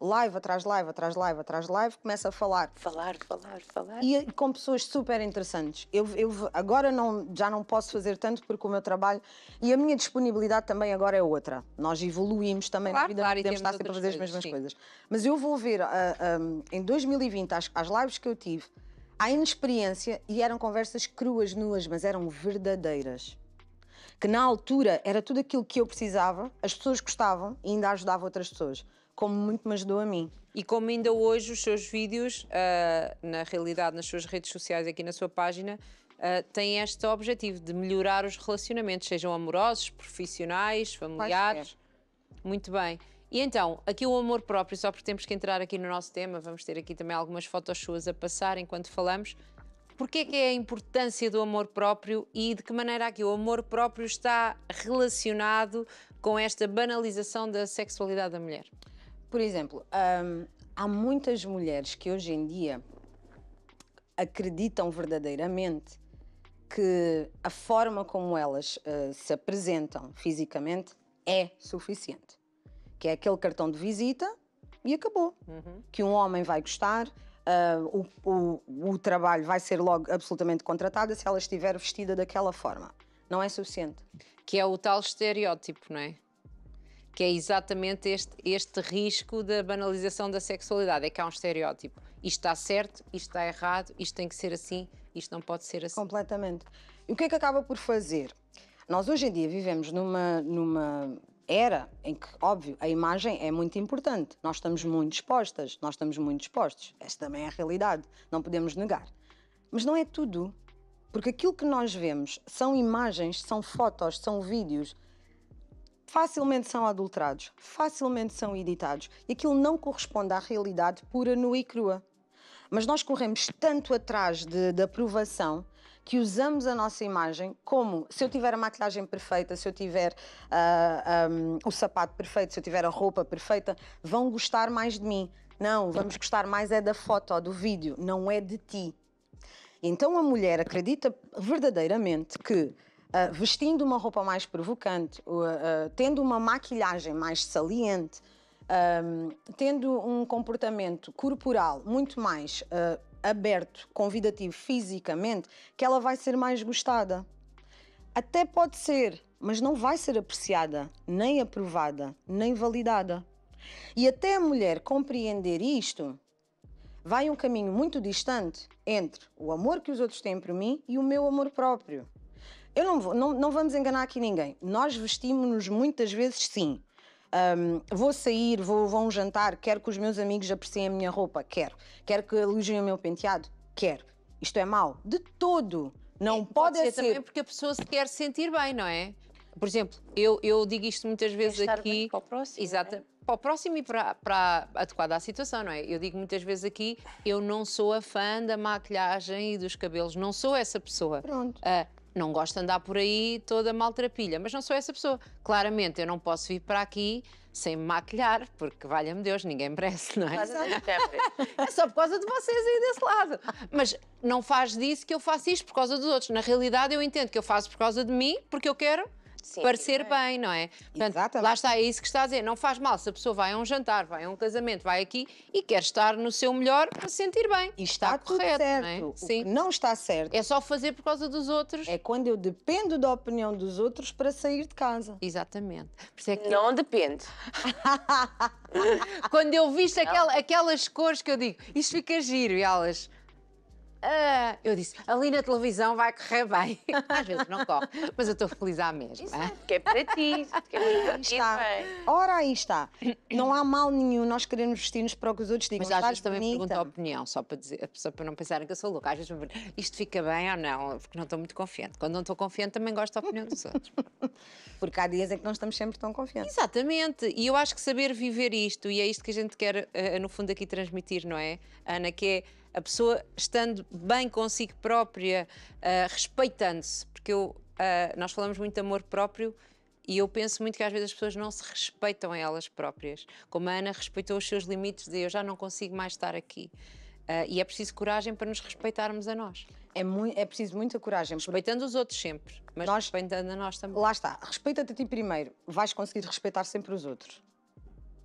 live atrás live atrás live atrás live, começa a falar. Falar, falar, falar. E com pessoas super interessantes. Eu, eu agora não, já não posso fazer tanto porque o meu trabalho e a minha disponibilidade também agora é outra. Nós evoluímos também claro, na vida, claro, podemos estar sempre a fazer as mesmas sim. coisas. Mas eu vou ver uh, ah, um, ah, em 2020 as, as lives que eu tive, a inexperiência e eram conversas cruas, nuas, mas eram verdadeiras que na altura era tudo aquilo que eu precisava, as pessoas gostavam e ainda ajudava outras pessoas como muito me ajudou a mim. E como ainda hoje os seus vídeos, uh, na realidade nas suas redes sociais, aqui na sua página, uh, têm este objetivo de melhorar os relacionamentos, sejam amorosos, profissionais, familiares. Muito bem. E então, aqui o amor próprio, só porque temos que entrar aqui no nosso tema, vamos ter aqui também algumas fotos suas a passar enquanto falamos. Porquê que é a importância do amor próprio e de que maneira aqui o amor próprio está relacionado com esta banalização da sexualidade da mulher? Por exemplo, hum, há muitas mulheres que hoje em dia acreditam verdadeiramente que a forma como elas uh, se apresentam fisicamente é suficiente. Que é aquele cartão de visita e acabou. Uhum. Que um homem vai gostar, uh, o, o, o trabalho vai ser logo absolutamente contratado se ela estiver vestida daquela forma. Não é suficiente. Que é o tal estereótipo, não é? que é exatamente este, este risco da banalização da sexualidade. É que há um estereótipo. Isto está certo, isto está errado, isto tem que ser assim, isto não pode ser assim. Completamente. E o que é que acaba por fazer? Nós hoje em dia vivemos numa, numa era em que, óbvio, a imagem é muito importante. Nós estamos muito expostas, nós estamos muito expostos. Esta também é a realidade, não podemos negar. Mas não é tudo, porque aquilo que nós vemos são imagens, são fotos, são vídeos, facilmente são adulterados, facilmente são editados e aquilo não corresponde à realidade pura, nua e crua. Mas nós corremos tanto atrás de, de aprovação que usamos a nossa imagem como se eu tiver a maquilhagem perfeita, se eu tiver uh, ah, um, ah, o sapato perfeito, se eu tiver a roupa perfeita, vão gostar mais de mim. Não, vamos gostar mais é da foto do vídeo, não é de ti. Então a mulher acredita verdadeiramente que uh, vestindo uma roupa mais provocante, uh, tendo uma maquilhagem mais saliente, ah, tendo um comportamento corporal muito mais aberto, convidativo fisicamente, que ela vai ser mais gostada. Até pode ser, mas não vai ser apreciada, nem aprovada, nem validada. E até a mulher compreender isto, vai um caminho muito distante entre o amor que os outros têm por mim e o meu amor próprio. Eu não, vou, não, não vamos enganar aqui ninguém. Nós vestimos-nos muitas vezes sim. Um, vou sair, vou, vou a um jantar, quero que os meus amigos apreciem a minha roupa, quero. Quero que elogiem o meu penteado, quero. Isto é mau? De todo. Não é, pode, pode ser, ser também porque a pessoa se quer sentir bem, não é? Por exemplo, eu, eu digo isto muitas vezes estar aqui. Bem para o próximo. Exato. Né? Para o próximo e para, para adequada à situação, não é? Eu digo muitas vezes aqui, eu não sou a fã da maquilhagem e dos cabelos, não sou essa pessoa. Pronto. Uh, não gosto de andar por aí toda maltrapilha, mas não sou essa pessoa. Claramente, eu não posso vir para aqui sem me maquilhar, porque valha-me Deus, ninguém merece, não é? é só por causa de vocês aí desse lado. Mas não faz disso que eu faço isto por causa dos outros. Na realidade, eu entendo que eu faço por causa de mim, porque eu quero Sim, parecer bem, não é? Portanto, Exatamente. lá está, é isso que está a dizer. Não faz mal se a pessoa vai a um jantar, vai a um casamento, vai aqui e quer estar no seu melhor para se sentir bem. E está, está correto, certo. não é? O Sim. não está certo. É só fazer por causa dos outros. É quando eu dependo da opinião dos outros para sair de casa. Exatamente. É que... Não depende. quando eu visto aquel, aquelas cores que eu digo, isto fica giro, e elas ah, eu disse, ali na televisão vai correr bem. Às vezes não corre, mas eu estou feliz à mesma. Isso é, é para ti. É que é para ti está. É. Ora, aí está. Não há mal nenhum nós queremos vestir-nos para o que os outros digam. Mas às vezes também pergunto a opinião, só para, dizer, só para não pensarem que eu sou louca. Às vezes me pergunto, isto fica bem ou não? Porque não estou muito confiante. Quando não estou confiante, também gosto da opinião dos outros. porque há dias em que não estamos sempre tão confiantes. Exatamente. E eu acho que saber viver isto, e é isto que a gente quer, eh, no fundo, aqui transmitir, não é, Ana? Que é a pessoa estando bem consigo própria, uh, respeitando-se, porque eu, uh, nós falamos muito de amor próprio e eu penso muito que às vezes as pessoas não se respeitam a elas próprias. Como a Ana respeitou os seus limites de eu já não consigo mais estar aqui. Uh, e é preciso coragem para nos respeitarmos a nós. É, muito, é preciso muita coragem. Respeitando os outros sempre, mas nós, respeitando a nós também. Lá está, respeita-te a ti primeiro, vais conseguir respeitar sempre os outros.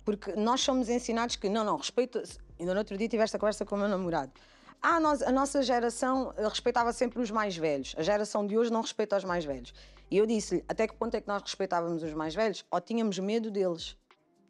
Porque nós somos ensinados que, não, não, respeito, Ainda no outro dia tive esta conversa com o meu namorado. Ah, nós, a nossa geração eh, respeitava sempre os mais velhos. A geração de hoje não respeita os mais velhos. E eu disse-lhe, até que ponto é que nós respeitávamos os mais velhos? Ou tínhamos medo deles?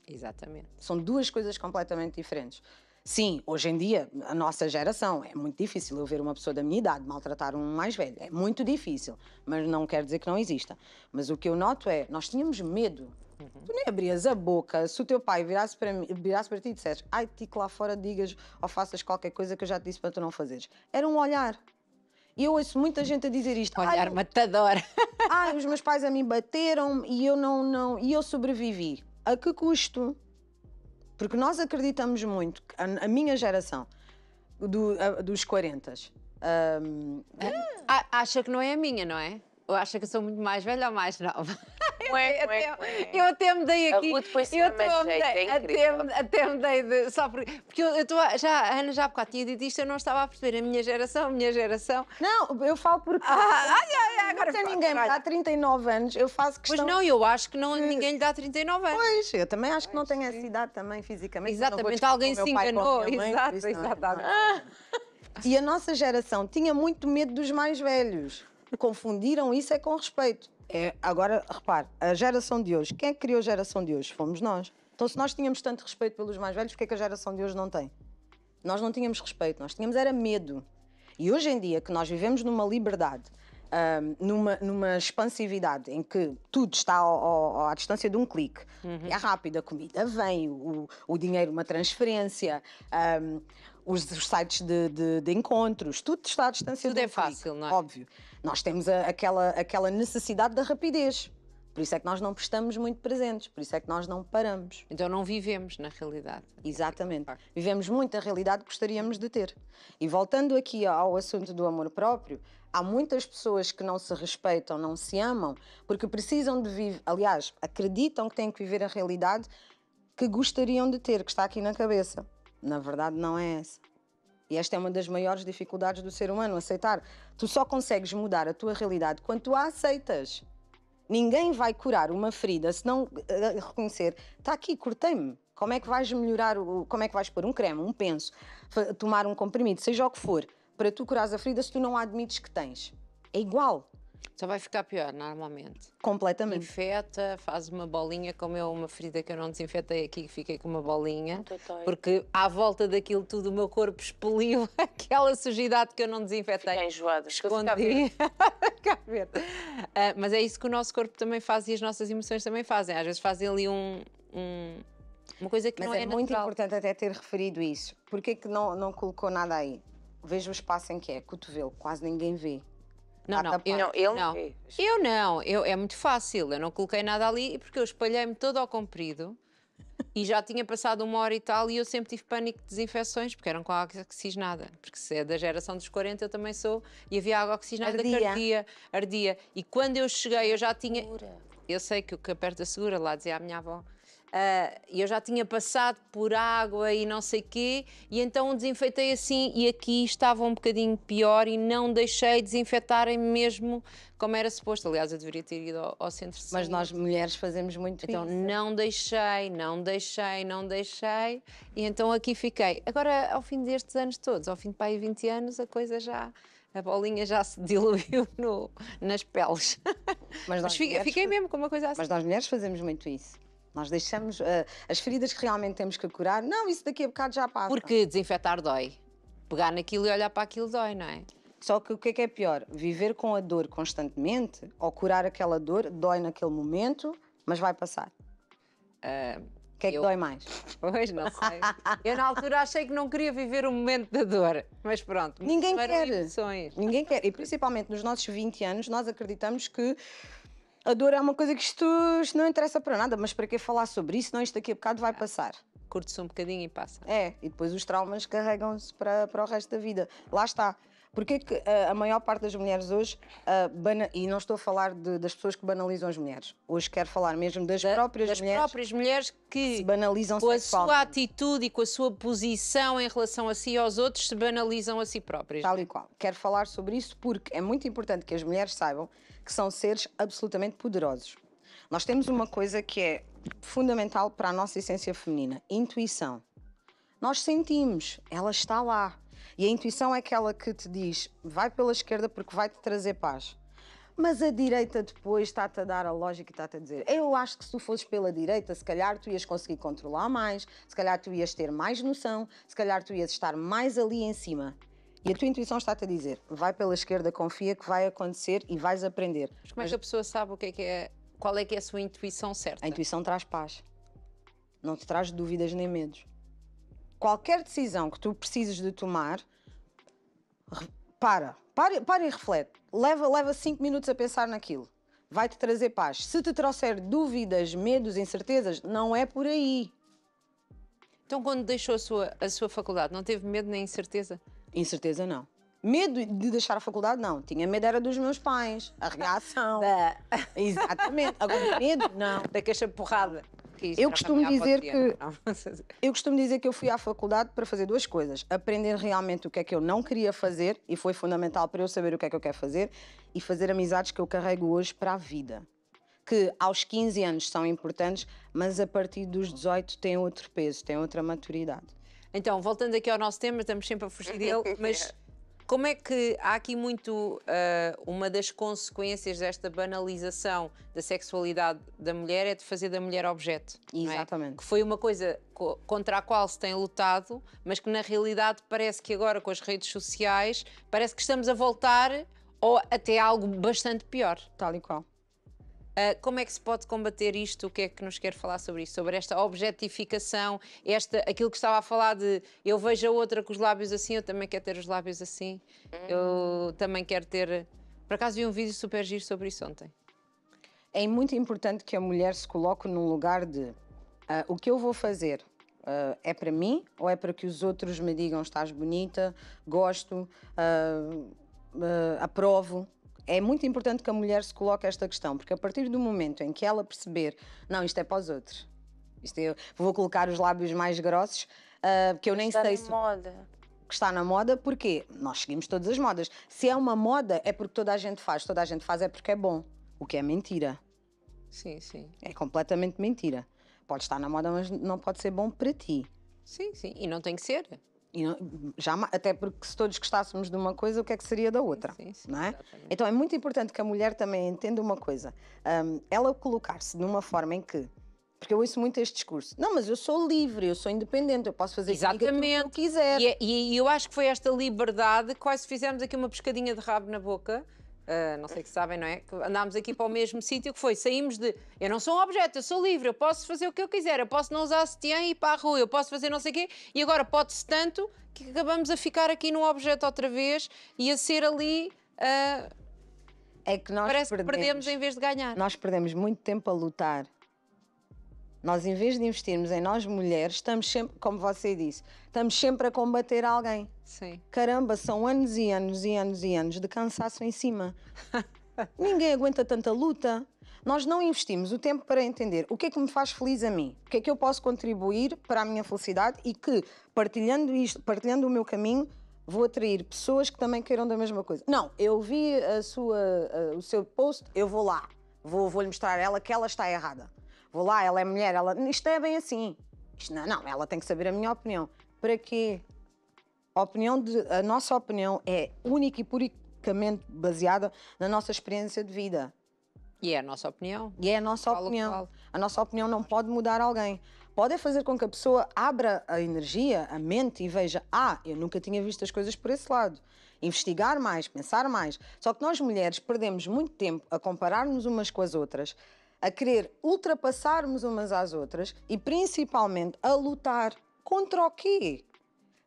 Exatamente. São duas coisas completamente diferentes. Sim, hoje em dia, a nossa geração, é muito difícil eu ver uma pessoa da minha idade maltratar um mais velho. É muito difícil, mas não quer dizer que não exista. Mas o que eu noto é, nós tínhamos medo Uhum. Tu nem abrias a boca. Se o teu pai virasse para, mim, virasse para ti e dissesse ai, tico lá fora, digas ou faças qualquer coisa que eu já te disse para tu não fazeres. Era um olhar. E eu ouço muita gente a dizer isto. Olhar ai, matador. ai, os meus pais a mim bateram e eu não, não, e eu sobrevivi. A que custo? Porque nós acreditamos muito, a, a minha geração, do, a, dos 40, um... Ah, acha que não é a minha, não é? Ou acha que sou muito mais velha ou mais nova? eu até me dei aqui. Eu é até me dei de. Só porque, porque eu Já, a Ana já há bocado tinha dito isto, eu não estava a perceber. A minha geração, a minha geração. Não, eu falo porque. Ah, ai, ai, ai, agora não ninguém me dá 39 anos, eu faço questão. Pois não, eu acho que não, ninguém lhe dá 39 anos. Pois, eu também acho que não tenho essa idade também fisicamente. Exatamente, alguém se enganou. Exato, é exato. E a nossa geração tinha muito medo dos mais velhos. Confundiram isso é com respeito. É, agora, repare, a geração de hoje, quem é que criou a geração de hoje? Fomos nós. Então, se nós tínhamos tanto respeito pelos mais velhos, porquê é que a geração de hoje não tem? Nós não tínhamos respeito, nós tínhamos era medo. E hoje em dia, que nós vivemos numa liberdade, numa, numa expansividade em que tudo está ao, ao, à distância de um clique. Uhum. É rápido, a comida vem, o, o dinheiro, uma transferência, um, os, os, sites de, de, de, encontros, tudo está à distância tudo de um é clique. Tudo é fácil, não é? Óbvio nós temos a, aquela, aquela necessidade da rapidez. Por isso é que nós não prestamos muito presentes, por isso é que nós não paramos. Então não vivemos na realidade. Exatamente. Vivemos muito a realidade que gostaríamos de ter. E voltando aqui ao assunto do amor próprio, há muitas pessoas que não se respeitam, não se amam, porque precisam de viver, aliás, acreditam que têm que viver a realidade que gostariam de ter, que está aqui na cabeça. Na verdade, não é essa. E esta é uma das maiores dificuldades do ser humano, aceitar. Tu só consegues mudar a tua realidade quando tu a aceitas. Ninguém vai curar uma ferida se não eh, reconhecer, está aqui, cortei-me. Como é que vais melhorar, o, como é que vais pôr um creme, um penso, tomar um comprimido, seja o que for, para tu curares a ferida se tu não admites que tens? É igual. Só vai ficar pior, normalmente. Completamente. Infeta, faz uma bolinha, como eu, uma ferida que eu não desinfetei aqui, fiquei com uma bolinha. Porque à volta daquilo tudo, o meu corpo expeliu aquela sujidade que eu não desinfetei. Fiquei enjoada. Escondi. uh, mas é isso que o nosso corpo também faz e as nossas emoções também fazem. Às vezes fazem ali um, um uma coisa que Mas não é, é muito importante até ter referido isso. Porquê que não, não colocou nada aí? Veja o espaço em que é, cotovelo, quase ninguém vê. Não, não, eu, não, ele não. Fez. Eu não, eu, é muito fácil. Eu não coloquei nada ali porque eu espalhei-me todo ao comprido e já tinha passado uma hora e tal e eu sempre tive pânico de desinfecções porque eram com água oxigenada. Porque se é da geração dos 40 eu também sou e havia água oxigenada ardia. que ardia, ardia. E quando eu cheguei eu já tinha. Eu sei que o que aperta segura lá dizia a minha avó. Ah, e uh, eu já tinha passado por água e não sei quê, e então desinfetei assim e aqui estava um bocadinho pior e não deixei desinfetarem mesmo como era suposto. Aliás, eu deveria ter ido ao, ao centro de saúde. Mas nós mulheres fazemos muito então, isso. Então não deixei, não deixei, não deixei, e então aqui fiquei. Agora, ao fim destes anos todos, ao fim de pai 20 anos, a coisa já a bolinha já se diluiu no, nas peles. Mas, Mas fiquei, fiquei mesmo com uma coisa assim. Mas nós mulheres fazemos muito isso. Nós deixamos uh, as feridas que realmente temos que curar. Não, isso daqui a bocado já passa. Porque desinfetar dói. Pegar naquilo e olhar para aquilo dói, não é? Só que o que é que é pior? Viver com a dor constantemente ou curar aquela dor dói naquele momento, mas vai passar. Uh, o que é eu... que dói mais? Pois, não sei. eu na altura achei que não queria viver o momento da dor, mas pronto. Ninguém quer. Emoções. Ninguém quer. E principalmente nos nossos 20 anos, nós acreditamos que a dor é uma coisa que isto, não interessa para nada, mas para que falar sobre isso? Não, isto daqui a bocado vai passar curte-se um bocadinho e passa. É, e depois os traumas carregam-se para, para o resto da vida. Lá está. Porquê que eh, a maior parte das mulheres hoje, eh, bana, e não estou a falar de, das pessoas que banalizam as mulheres, hoje quero falar mesmo das da, próprias das mulheres. Das próprias mulheres que, se banalizam com sexual. a sua atitude e com a sua posição em relação a si e aos outros, se banalizam a si próprias. Tal e qual. Quero falar sobre isso porque é muito importante que as mulheres saibam que são seres absolutamente poderosos. Nós temos uma coisa que é fundamental para a nossa essência feminina: intuição. Nós sentimos, ela está lá. E a intuição é aquela que te diz: vai pela esquerda porque vai te trazer paz. Mas a direita depois está-te a dar a lógica e está-te a dizer: eu acho que se tu fosses pela direita, se calhar tu ias conseguir controlar mais, se calhar tu ias ter mais noção, se calhar tu ias estar mais ali em cima. E a tua intuição está-te a dizer: vai pela esquerda, confia que vai acontecer e vais aprender. Mas como é que a pessoa sabe o que é que é, qual é que é a sua intuição certa? A intuição traz paz. Não te traz dúvidas nem medos qualquer decisão que tu precises de tomar, para, para, para e reflete. Leva 5 leva cinco minutos a pensar naquilo. Vai-te trazer paz. Se te trouxer dúvidas, medos, incertezas, não é por aí. Então, quando deixou a sua, a sua faculdade, não teve medo nem incerteza? Incerteza não. Medo de deixar a faculdade, não. Tinha medo era dos meus pais, a reação. Exatamente. Agora, medo, não. Da queixa porrada. Eu costumo dizer que é? eu costumo dizer que eu fui à faculdade para fazer duas coisas: aprender realmente o que é que eu não queria fazer e foi fundamental para eu saber o que é que eu quero fazer e fazer amizades que eu carrego hoje para a vida. Que aos 15 anos são importantes, mas a partir dos 18 têm outro peso, têm outra maturidade. Então, voltando aqui ao nosso tema, estamos sempre a fugir dele, mas como é que há aqui muito uh, uma das consequências desta banalização da sexualidade da mulher é de fazer da mulher objeto? É? Exatamente. É? Que foi uma coisa co contra a qual se tem lutado, mas que na realidade parece que agora com as redes sociais parece que estamos a voltar ou até algo bastante pior. Tal e qual. Uh, como é que se pode combater isto? O que é que nos quer falar sobre isso? Sobre esta objetificação, esta, aquilo que estava a falar de eu vejo a outra com os lábios assim, eu também quero ter os lábios assim, eu hum. também quero ter. Por acaso vi um vídeo super giro sobre isso ontem. É muito importante que a mulher se coloque num lugar de uh, o que eu vou fazer? Uh, é para mim ou é para que os outros me digam estás bonita, gosto, aprovo? é muito importante que a mulher se coloque esta questão, porque a partir do momento em que ela perceber, não, isto é para os outros, isto eu é, vou colocar os lábios mais grossos, uh, que eu nem está sei na se... moda. Que está na moda, porque nós seguimos todas as modas. Se é uma moda, é porque toda a gente faz. Toda a gente faz é porque é bom, o que é mentira. Sim, sim. É completamente mentira. Pode estar na moda, mas não pode ser bom para ti. Sim, sim. E não tem que ser. E já, até porque se todos gostássemos de uma coisa, o que é que seria da outra? Sim, sim, não é? Então é muito importante que a mulher também entenda uma coisa. Um, ela colocar-se de uma forma em que. Porque eu ouço muito este discurso. Não, mas eu sou livre, eu sou independente, eu posso fazer Exatamente. o que eu quiser. e, é, e eu acho que foi esta liberdade, quase fizemos aqui uma pescadinha de rabo na boca, Uh, não sei que sabem, não é? Que andámos aqui para o mesmo sítio que foi. Saímos de eu não sou um objeto, eu sou livre, eu posso fazer o que eu quiser, eu posso não usar sutiã e ir para a rua, eu posso fazer não sei o quê, e agora pode-se tanto que acabamos a ficar aqui no objeto outra vez e a ser ali. Uh, é que nós Parece perdemos, que perdemos em vez de ganhar. Nós perdemos muito tempo a lutar nós, em vez de investirmos em nós mulheres, estamos sempre, como você disse, estamos sempre a combater alguém. Sim. Caramba, são anos e anos e anos e anos de cansaço em cima. Ninguém aguenta tanta luta. Nós não investimos o tempo para entender o que é que me faz feliz a mim, o que é que eu posso contribuir para a minha felicidade e que, partilhando isto, partilhando o meu caminho, vou atrair pessoas que também queiram da mesma coisa. Não, eu vi a sua, o seu post, eu vou lá, vou, vou lhe mostrar a ela que ela está errada vou lá, ela é mulher, ela. Isto é bem assim. Isto não, não, ela tem que saber a minha opinião. Para quê? A, opinião de, a nossa opinião é única e puricamente baseada na nossa experiência de vida. E é a nossa opinião. E é a nossa opinião. A nossa opinião não pode mudar alguém. Pode é fazer com que a pessoa abra a energia, a mente e veja: ah, eu nunca tinha visto as coisas por esse lado. Investigar mais, pensar mais. Só que nós mulheres perdemos muito tempo a compararmos umas com as outras, a querer ultrapassarmos umas às outras e principalmente a lutar contra o quê?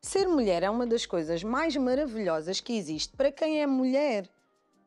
Ser mulher é uma das coisas mais maravilhosas que existe para quem é mulher,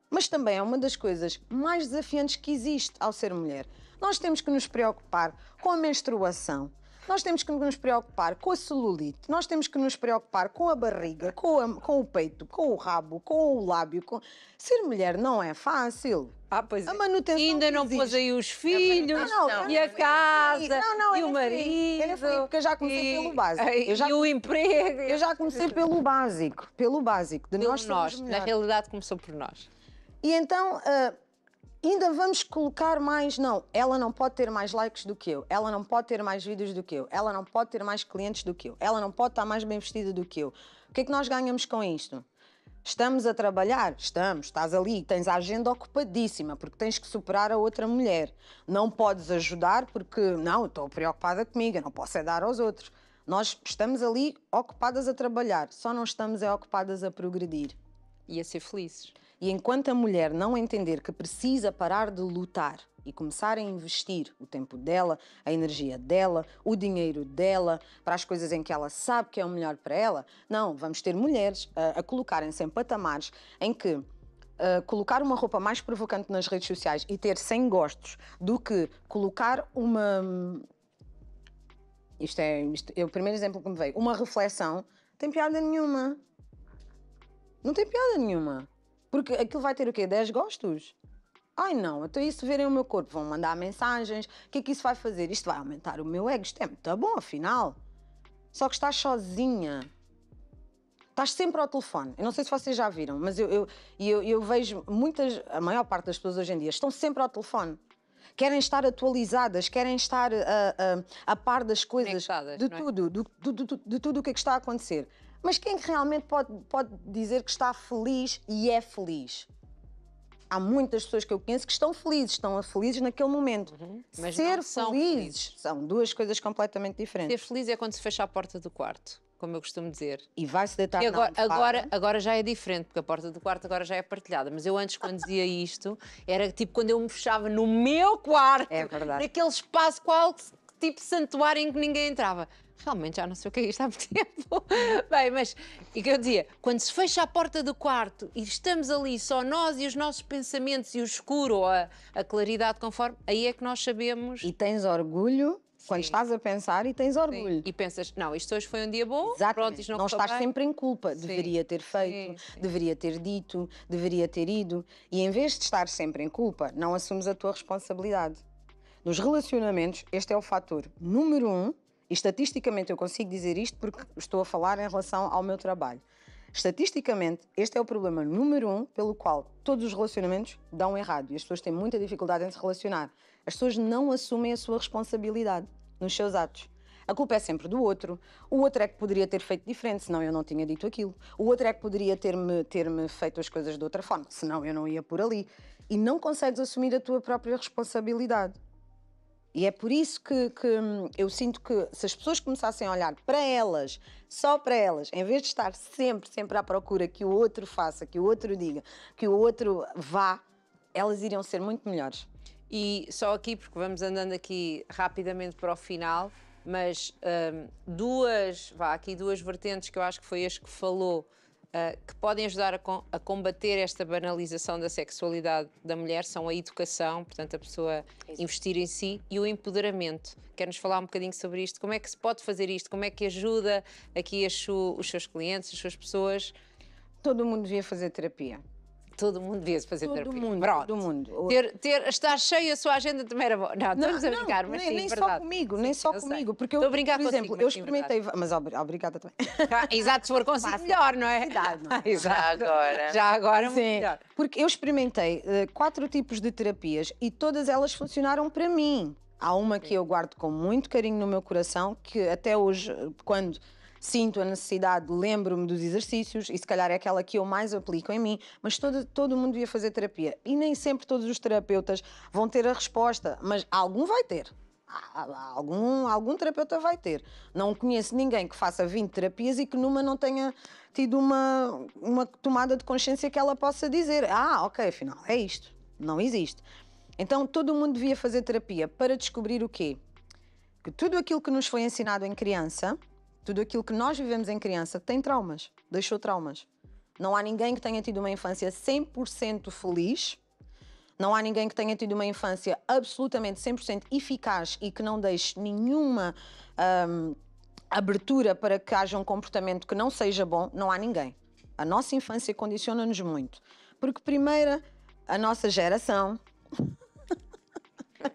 mas também é uma das coisas mais desafiantes que existe ao ser mulher. Nós temos que nos preocupar com a menstruação, nós temos que nos preocupar com a celulite, nós temos que nos preocupar com a barriga, com, a, com o peito, com o rabo, com o lábio. Com... Ser mulher não é fácil. Ah, pois a é. manutenção ainda não pôs aí os filhos não, não, e a casa não, e o marido. porque eu já comecei e, pelo básico. Eu já, e o emprego. Eu já comecei pelo básico, pelo básico. De pelo nós, nós na realidade começou por nós. E então uh, ainda vamos colocar mais. Não, ela não pode ter mais likes do que eu, ela não pode ter mais vídeos do que eu, ela não pode ter mais clientes do que eu, ela não pode estar mais bem vestida do que eu. O que é que nós ganhamos com isto? Estamos a trabalhar? Estamos. Estás ali, tens a agenda ocupadíssima porque tens que superar a outra mulher. Não podes ajudar porque, não, estou preocupada comigo, não posso é dar aos outros. Nós estamos ali ocupadas a trabalhar, só não estamos é ocupadas a progredir. E a ser felizes. E enquanto a mulher não entender que precisa parar de lutar e começar a investir o tempo dela, a energia dela, o dinheiro dela, para as coisas em que ela sabe que é o melhor para ela. Não, vamos ter mulheres a, eh, a colocarem-se em patamares em que eh, colocar uma roupa mais provocante nas redes sociais e ter 100 gostos do que colocar uma. Isto é, isto é o primeiro exemplo que me veio. Uma reflexão tem piada nenhuma. Não tem piada nenhuma. Porque aquilo vai ter o quê? 10 gostos? Ai não, então isso verem o meu corpo, vão mandar mensagens, o que é que isso vai fazer? Isto vai aumentar o meu ego, isto é muito bom, afinal. Só que estás sozinha. Estás sempre ao telefone. Eu não sei se vocês já viram, mas eu, eu, eu, eu vejo muitas, a maior parte das pessoas hoje em dia estão sempre ao telefone querem estar atualizadas, querem estar a, ah, a, ah, a par das coisas, de é? tudo, do, do, do, de tudo o que é que está a acontecer. Mas quem realmente pode, pode dizer que está feliz e é feliz? há muitas pessoas que eu conheço que estão felizes, estão felizes naquele momento. Uhum. Mas Ser são felizes, felizes são duas coisas completamente diferentes. Ser feliz é quando se fecha a porta do quarto como eu costumo dizer. E vai-se deitar e agora, na agora, agora já é diferente, porque a porta do quarto agora já é partilhada. Mas eu antes, quando dizia isto, era tipo quando eu me fechava no meu quarto, é naquele espaço qual tipo santuário em que ninguém entrava realmente já não sei o que é isto há muito tempo. Bem, mas, e que eu dizia, quando se fecha a porta do quarto e estamos ali só nós e os nossos pensamentos e o escuro ou a, a claridade conforme, aí é que nós sabemos. E tens orgulho quando estás a pensar e tens orgulho. Sim. E pensas, não, isto hoje foi um dia bom, Exatamente. Pronto, não, não estás bem. sempre em culpa. Sim. Deveria ter feito, deveria ter dito, deveria ter ido. E em vez de estar sempre em culpa, não assumes a tua responsabilidade. Nos relacionamentos, este é o fator número um estatisticamente eu consigo dizer isto porque estou a falar em relação ao meu trabalho. Estatisticamente, este é o problema número um pelo qual todos os relacionamentos dão errado e as pessoas têm muita dificuldade em se relacionar. As pessoas não assumem a sua responsabilidade nos seus atos. A culpa é sempre do outro. O outro é que poderia ter feito diferente, senão eu não tinha dito aquilo. O outro é que poderia ter-me ter -me feito as coisas de outra forma, senão eu não ia por ali. E não consegues assumir a tua própria responsabilidade. E é por isso que, que, hum, eu sinto que se as pessoas começassem a olhar para elas, só para elas, em vez de estar sempre, sempre à procura que o outro faça, que o outro diga, que o outro vá, elas iriam ser muito melhores. E só aqui, porque vamos andando aqui rapidamente para o final, mas hum, duas, vá, aqui duas vertentes que eu acho que foi as que falou uh, que podem ajudar a, com, a, combater esta banalização da sexualidade da mulher são a educação, portanto, a pessoa investir em si e o empoderamento. Quer-nos falar um bocadinho sobre isto? Como é que se pode fazer isto? Como é que ajuda aqui as, os seus clientes, as suas pessoas? Todo mundo devia fazer terapia todo mundo devia fazer todo terapia. Mundo, Pronto. Todo mundo. Ter, ter, estar cheio a sua agenda também era bom. Não, não estamos a brincar, não, mas nem, sim, nem verdade. só comigo, nem só comigo. Porque eu, por exemplo, consigo, eu experimentei. Verdade. Mas obrigada também. Ah, exato, se for consigo, Passa. melhor, não é? Verdade, não. É? exato. Já agora. Já agora, sim. melhor. Porque eu experimentei uh, quatro tipos de terapias e todas elas funcionaram para mim. Há uma que eu guardo com muito carinho no meu coração, que até hoje, eh, quando sinto a necessidade, lembro-me dos exercícios e se calhar é aquela que eu mais aplico em mim, mas todo, todo mundo devia fazer terapia. E nem sempre todos os terapeutas vão ter a resposta, mas algum vai ter. Ah, algum, algum terapeuta vai ter. Não conheço ninguém que faça 20 terapias e que numa não tenha tido uma, uma tomada de consciência que ela possa dizer: Ah, ok, afinal, é isto. Não existe. Então todo mundo devia fazer terapia para descobrir o quê? Que tudo aquilo que nos foi ensinado em criança, tudo aquilo que nós vivemos em criança tem traumas, deixou traumas. Não há ninguém que tenha tido uma infância 100% feliz, não há ninguém que tenha tido uma infância absolutamente 100% eficaz e que não deixe nenhuma hum, abertura para que haja um comportamento que não seja bom, não há ninguém. A nossa infância condiciona-nos muito. Porque, primeira, a nossa geração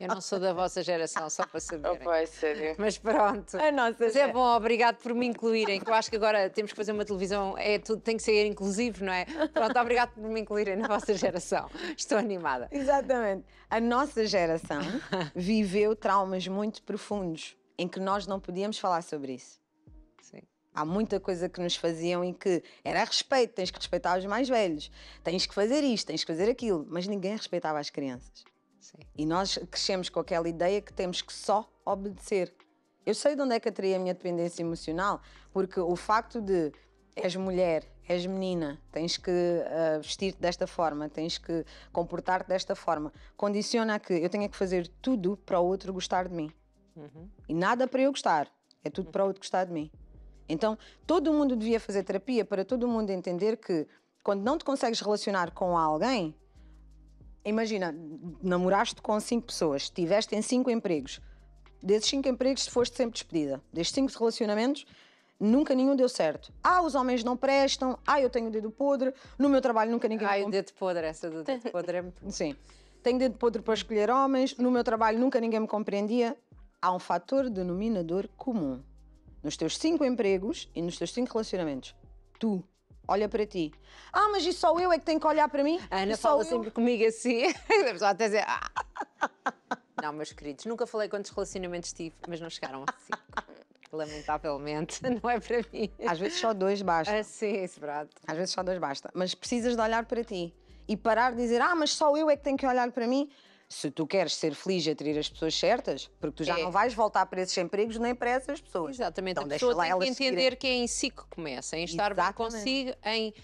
eu não sou da vossa geração, só para saber. Oh, é sério. Mas pronto. A nossa Mas é bom, obrigado por me incluírem, que eu acho que agora temos que fazer uma televisão, é tudo, tem que ser inclusivo, não é? Pronto, obrigado por me incluírem na vossa geração. Estou animada. Exatamente. A nossa geração viveu traumas muito profundos em que nós não podíamos falar sobre isso. Sim. Há muita coisa que nos faziam em que era respeito, tens que respeitar os mais velhos, tens que fazer isto, tens que fazer aquilo, mas ninguém respeitava as crianças. E nós crescemos com aquela ideia que temos que só obedecer. Eu sei de onde é que atraí a minha dependência emocional, porque o facto de és mulher, és menina, tens que uh, vestir-te desta forma, tens que comportar-te desta forma, condiciona a que eu tenha que fazer tudo para o outro gostar de mim. Uhum. E nada para eu gostar, é tudo para o outro gostar de mim. Então, todo mundo devia fazer terapia para todo mundo entender que quando não te consegues relacionar com alguém, imagina, namoraste com cinco pessoas, tiveste em cinco empregos, desses cinco empregos foste sempre despedida, destes cinco relacionamentos, nunca nenhum deu certo. Ah, os homens não prestam, ah, eu tenho o dedo podre, no meu trabalho nunca ninguém... Ah, o dedo podre, essa do dedo podre é muito... Sim. Tenho dedo podre para escolher homens, no meu trabalho nunca ninguém me compreendia. Há um fator denominador comum. Nos teus cinco empregos e nos teus cinco relacionamentos, tu olha para ti. Ah, mas e só eu é que tenho que olhar para mim? A Ana fala eu? sempre comigo assim. A pessoa até dizer. Ah. não, meus queridos, nunca falei quantos relacionamentos tive, mas não chegaram a cinco. Lamentavelmente, não é para mim. Às vezes só dois basta. Ah, sim, é isso, brato. Às vezes só dois basta. Mas precisas de olhar para ti e parar de dizer, ah, mas só eu é que tenho que olhar para mim se tu queres ser feliz e atrair as pessoas certas, porque tu já é. não vais voltar para esses empregos nem para essas pessoas. Exatamente, então, a pessoa lá tem que entender que é em si que começa, em estar Exatamente. bem consigo, em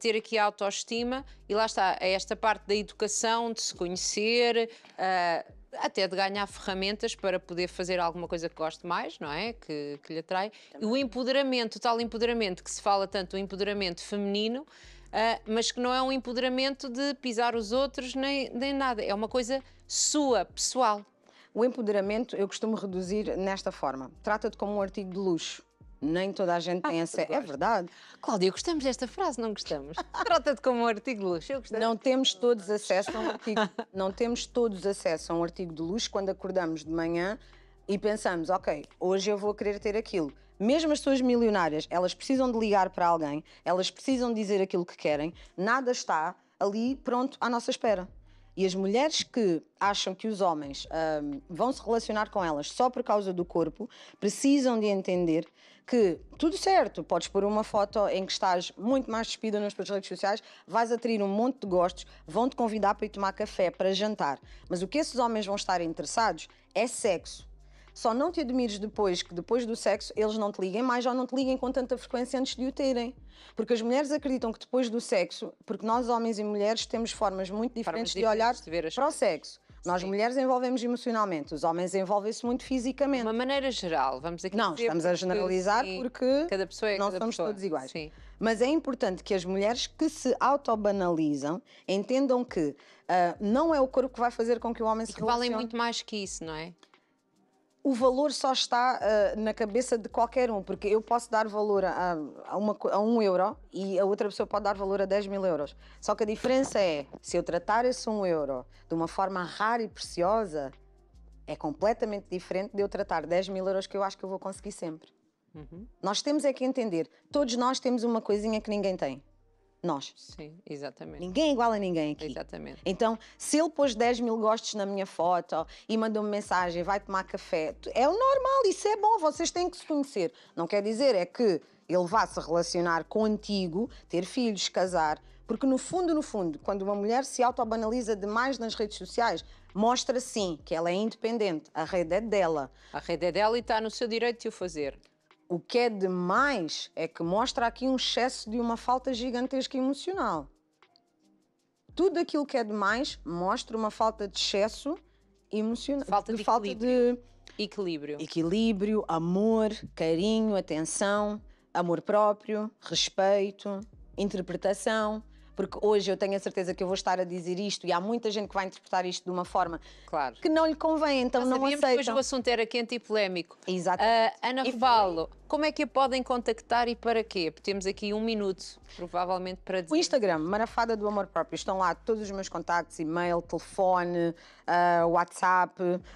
ter aqui a autoestima e lá está, é esta parte da educação, de se conhecer, uh, até de ganhar ferramentas para poder fazer alguma coisa que goste mais, não é? Que, que lhe atrai. Também. O empoderamento, o tal empoderamento que se fala tanto, o empoderamento feminino, Uh, mas que não é um empoderamento de pisar os outros nem, nem nada. É uma coisa sua, pessoal. O empoderamento eu costumo reduzir nesta forma: trata-te como um artigo de luxo. Nem toda a gente ah, tem acesso. É verdade. Cláudia, gostamos desta frase, não gostamos? Trata-te como um artigo de luxo. Não temos todos acesso a um artigo. não temos todos acesso a um artigo de luxo quando acordamos de manhã e pensamos, ok, hoje eu vou querer ter aquilo. Mesmo as suas milionárias, elas precisam de ligar para alguém, elas precisam dizer aquilo que querem, nada está ali pronto à nossa espera. E as mulheres que acham que os homens hum, vão se relacionar com elas só por causa do corpo precisam de entender que tudo certo, podes pôr uma foto em que estás muito mais despida nas tuas redes sociais, vais atrair um monte de gostos, vão te convidar para ir tomar café, para jantar. Mas o que esses homens vão estar interessados é sexo só não te admires depois que depois do sexo eles não te liguem mais ou não te liguem com tanta frequência antes de o terem. Porque as mulheres acreditam que depois do sexo, porque nós homens e mulheres temos formas muito diferentes, formas de olhar de para o sexo. Nós Sim. mulheres envolvemos emocionalmente, os homens envolvem-se muito fisicamente. De uma maneira geral, vamos aqui Não, estamos a generalizar porque cada pessoa é cada somos pessoa. todos iguais. Sim. Mas é importante que as mulheres que se autobanalizam entendam que uh, não é o corpo que vai fazer com que o homem e se que relacione. valem muito mais que isso, não é? o valor só está uh, na cabeça de qualquer um, porque eu posso dar valor a, a, uma, a um euro e a outra pessoa pode dar valor a 10 mil euros. Só que a diferença é, se eu tratar esse um euro de uma forma rara e preciosa, é completamente diferente de eu tratar 10 mil euros que eu acho que eu vou conseguir sempre. Uhum. Nós temos é que entender, todos nós temos uma coisinha que ninguém tem nós. Sim, exatamente. Ninguém é igual a ninguém aqui. Exatamente. Então, se ele pôs 10 mil gostos na minha foto e mandou-me mensagem, vai tomar café, é o normal, isso é bom, vocês têm que se conhecer. Não quer dizer é que ele vá se relacionar contigo, ter filhos, casar, porque no fundo, no fundo, quando uma mulher se autobanaliza demais nas redes sociais, mostra sim que ela é independente, a rede é dela. A rede é dela e está no seu direito de o fazer. O que é demais é que mostra aqui um excesso de uma falta gigantesca emocional. Tudo aquilo que é demais mostra uma falta de excesso emocional. Falta de, de falta equilíbrio. de equilíbrio. Equilíbrio, amor, carinho, atenção, amor próprio, respeito, interpretação porque hoje eu tenho a certeza que eu vou estar a dizer isto e há muita gente que vai interpretar isto de uma forma claro. que não lhe convém, então não aceitam. Sabíamos que hoje o assunto era quente e polémico. Exatamente. Uh, Ana Rebalo, como é que a podem contactar e para quê? Temos aqui um minuto, provavelmente, para dizer. O Instagram, Marafada do Amor Próprio, estão lá todos os meus contactos, e-mail, telefone, uh, WhatsApp,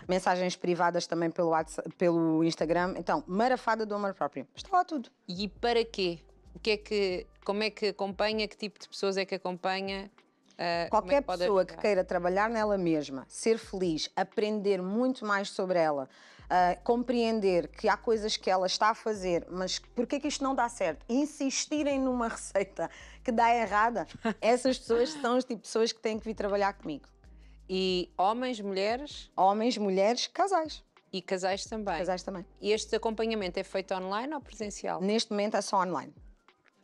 mensagens privadas também pelo, WhatsApp, pelo Instagram. Então, Marafada do Amor Próprio, está lá tudo. E para quê? o que é que, como é que acompanha, que tipo de pessoas é que acompanha? Uh, ah, Qualquer é que pessoa ajudar? que queira trabalhar nela mesma, ser feliz, aprender muito mais sobre ela, uh, compreender que há coisas que ela está a fazer, mas porquê que isto não dá certo? Insistirem numa receita que dá errada, essas pessoas são os tipo de pessoas que têm que vir trabalhar comigo. E homens, mulheres? Homens, mulheres, casais. E casais também. Casais também. E este acompanhamento é feito online ou presencial? Neste momento é só online.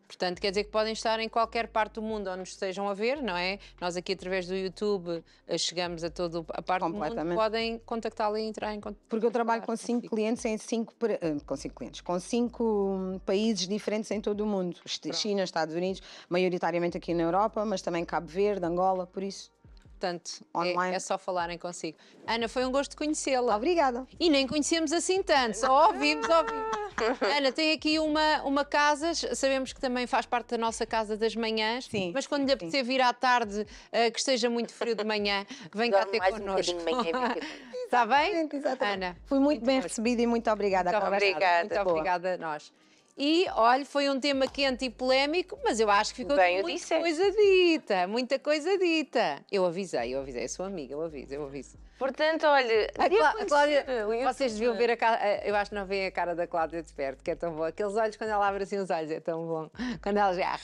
Portanto, quer dizer que podem estar em qualquer parte do mundo onde nos estejam a ver, não é? Nós aqui através do YouTube eh, chegamos a toda a parte do mundo, podem contactá-la e entrar em contato. Porque eu trabalho com cinco Fico. clientes em cinco eh, com cinco clientes, com cinco hum, países diferentes em todo o mundo, Pronto. China, Estados Unidos, maioritariamente aqui na Europa, mas também Cabo Verde, Angola, por isso. Portanto, é, Online. É, é só falarem consigo. Ana, foi um gosto conhecê-la. Obrigada. E nem conhecemos assim tanto, só ouvimos, ouvimos. Ah! Ana, tem aqui uma, uma casa, sabemos que também faz parte da nossa casa das manhãs, Sim. mas quando lhe apetecer vir à tarde, uh, que esteja muito frio de manhã, vem Dorme cá ter mais connosco. Um Está bem? Exatamente. Ana, fui muito, muito bem gosto. recebida e muito obrigada. Muito obrigada. Muito obrigada a nós. E, olha, foi um tema quente e polémico, mas eu acho que ficou Bem, muita disse. É. coisa dita, muita coisa dita. Eu avisei, eu avisei, eu sou amiga, eu aviso, eu aviso. Portanto, olha, a Clá Cláudia, vocês deviam é? ver a cara, eu acho que não veem a cara da Cláudia de perto, que é tão boa. Aqueles olhos, quando ela abre assim os olhos, é tão bom. Quando ela já...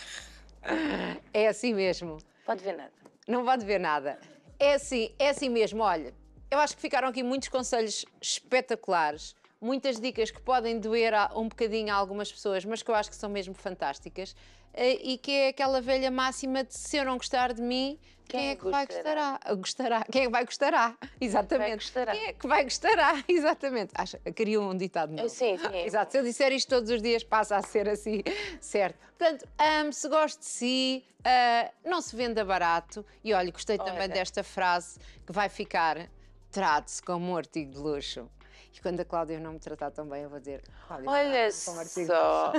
É assim mesmo. Pode ver nada. Não pode ver nada. É assim, é assim mesmo, olha. Eu acho que ficaram aqui muitos conselhos espetaculares muitas dicas que podem doer um bocadinho a algumas pessoas, mas que eu acho que são mesmo fantásticas. Eh, e que é aquela velha máxima de se eu não gostar de mim, quem, quem é, é que gostará? vai gostará? Gostará. Quem é que vai gostará? Exatamente. Vai Quem é que vai gostará? Exatamente. Acho, queria um ditado novo. Sim, sim. É. Exato. Se eu disser isto todos os dias, passa a ser assim, certo? Portanto, ame-se, goste de si, uh, não se venda barato. E olha, gostei também desta frase que vai ficar: trate-se como um artigo de luxo. E quando a Cláudia não me tratar tão bem, eu vou dizer: Olha só, olha só,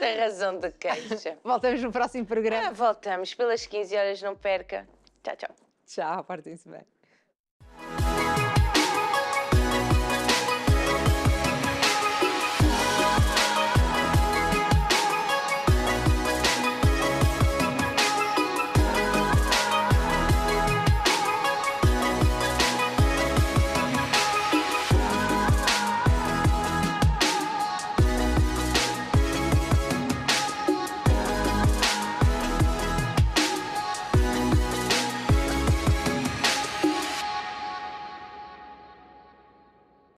tem razão de queixa. voltamos no próximo programa. Ah, voltamos pelas 15 horas, não perca. Tchau, tchau. Tchau, partem se bem.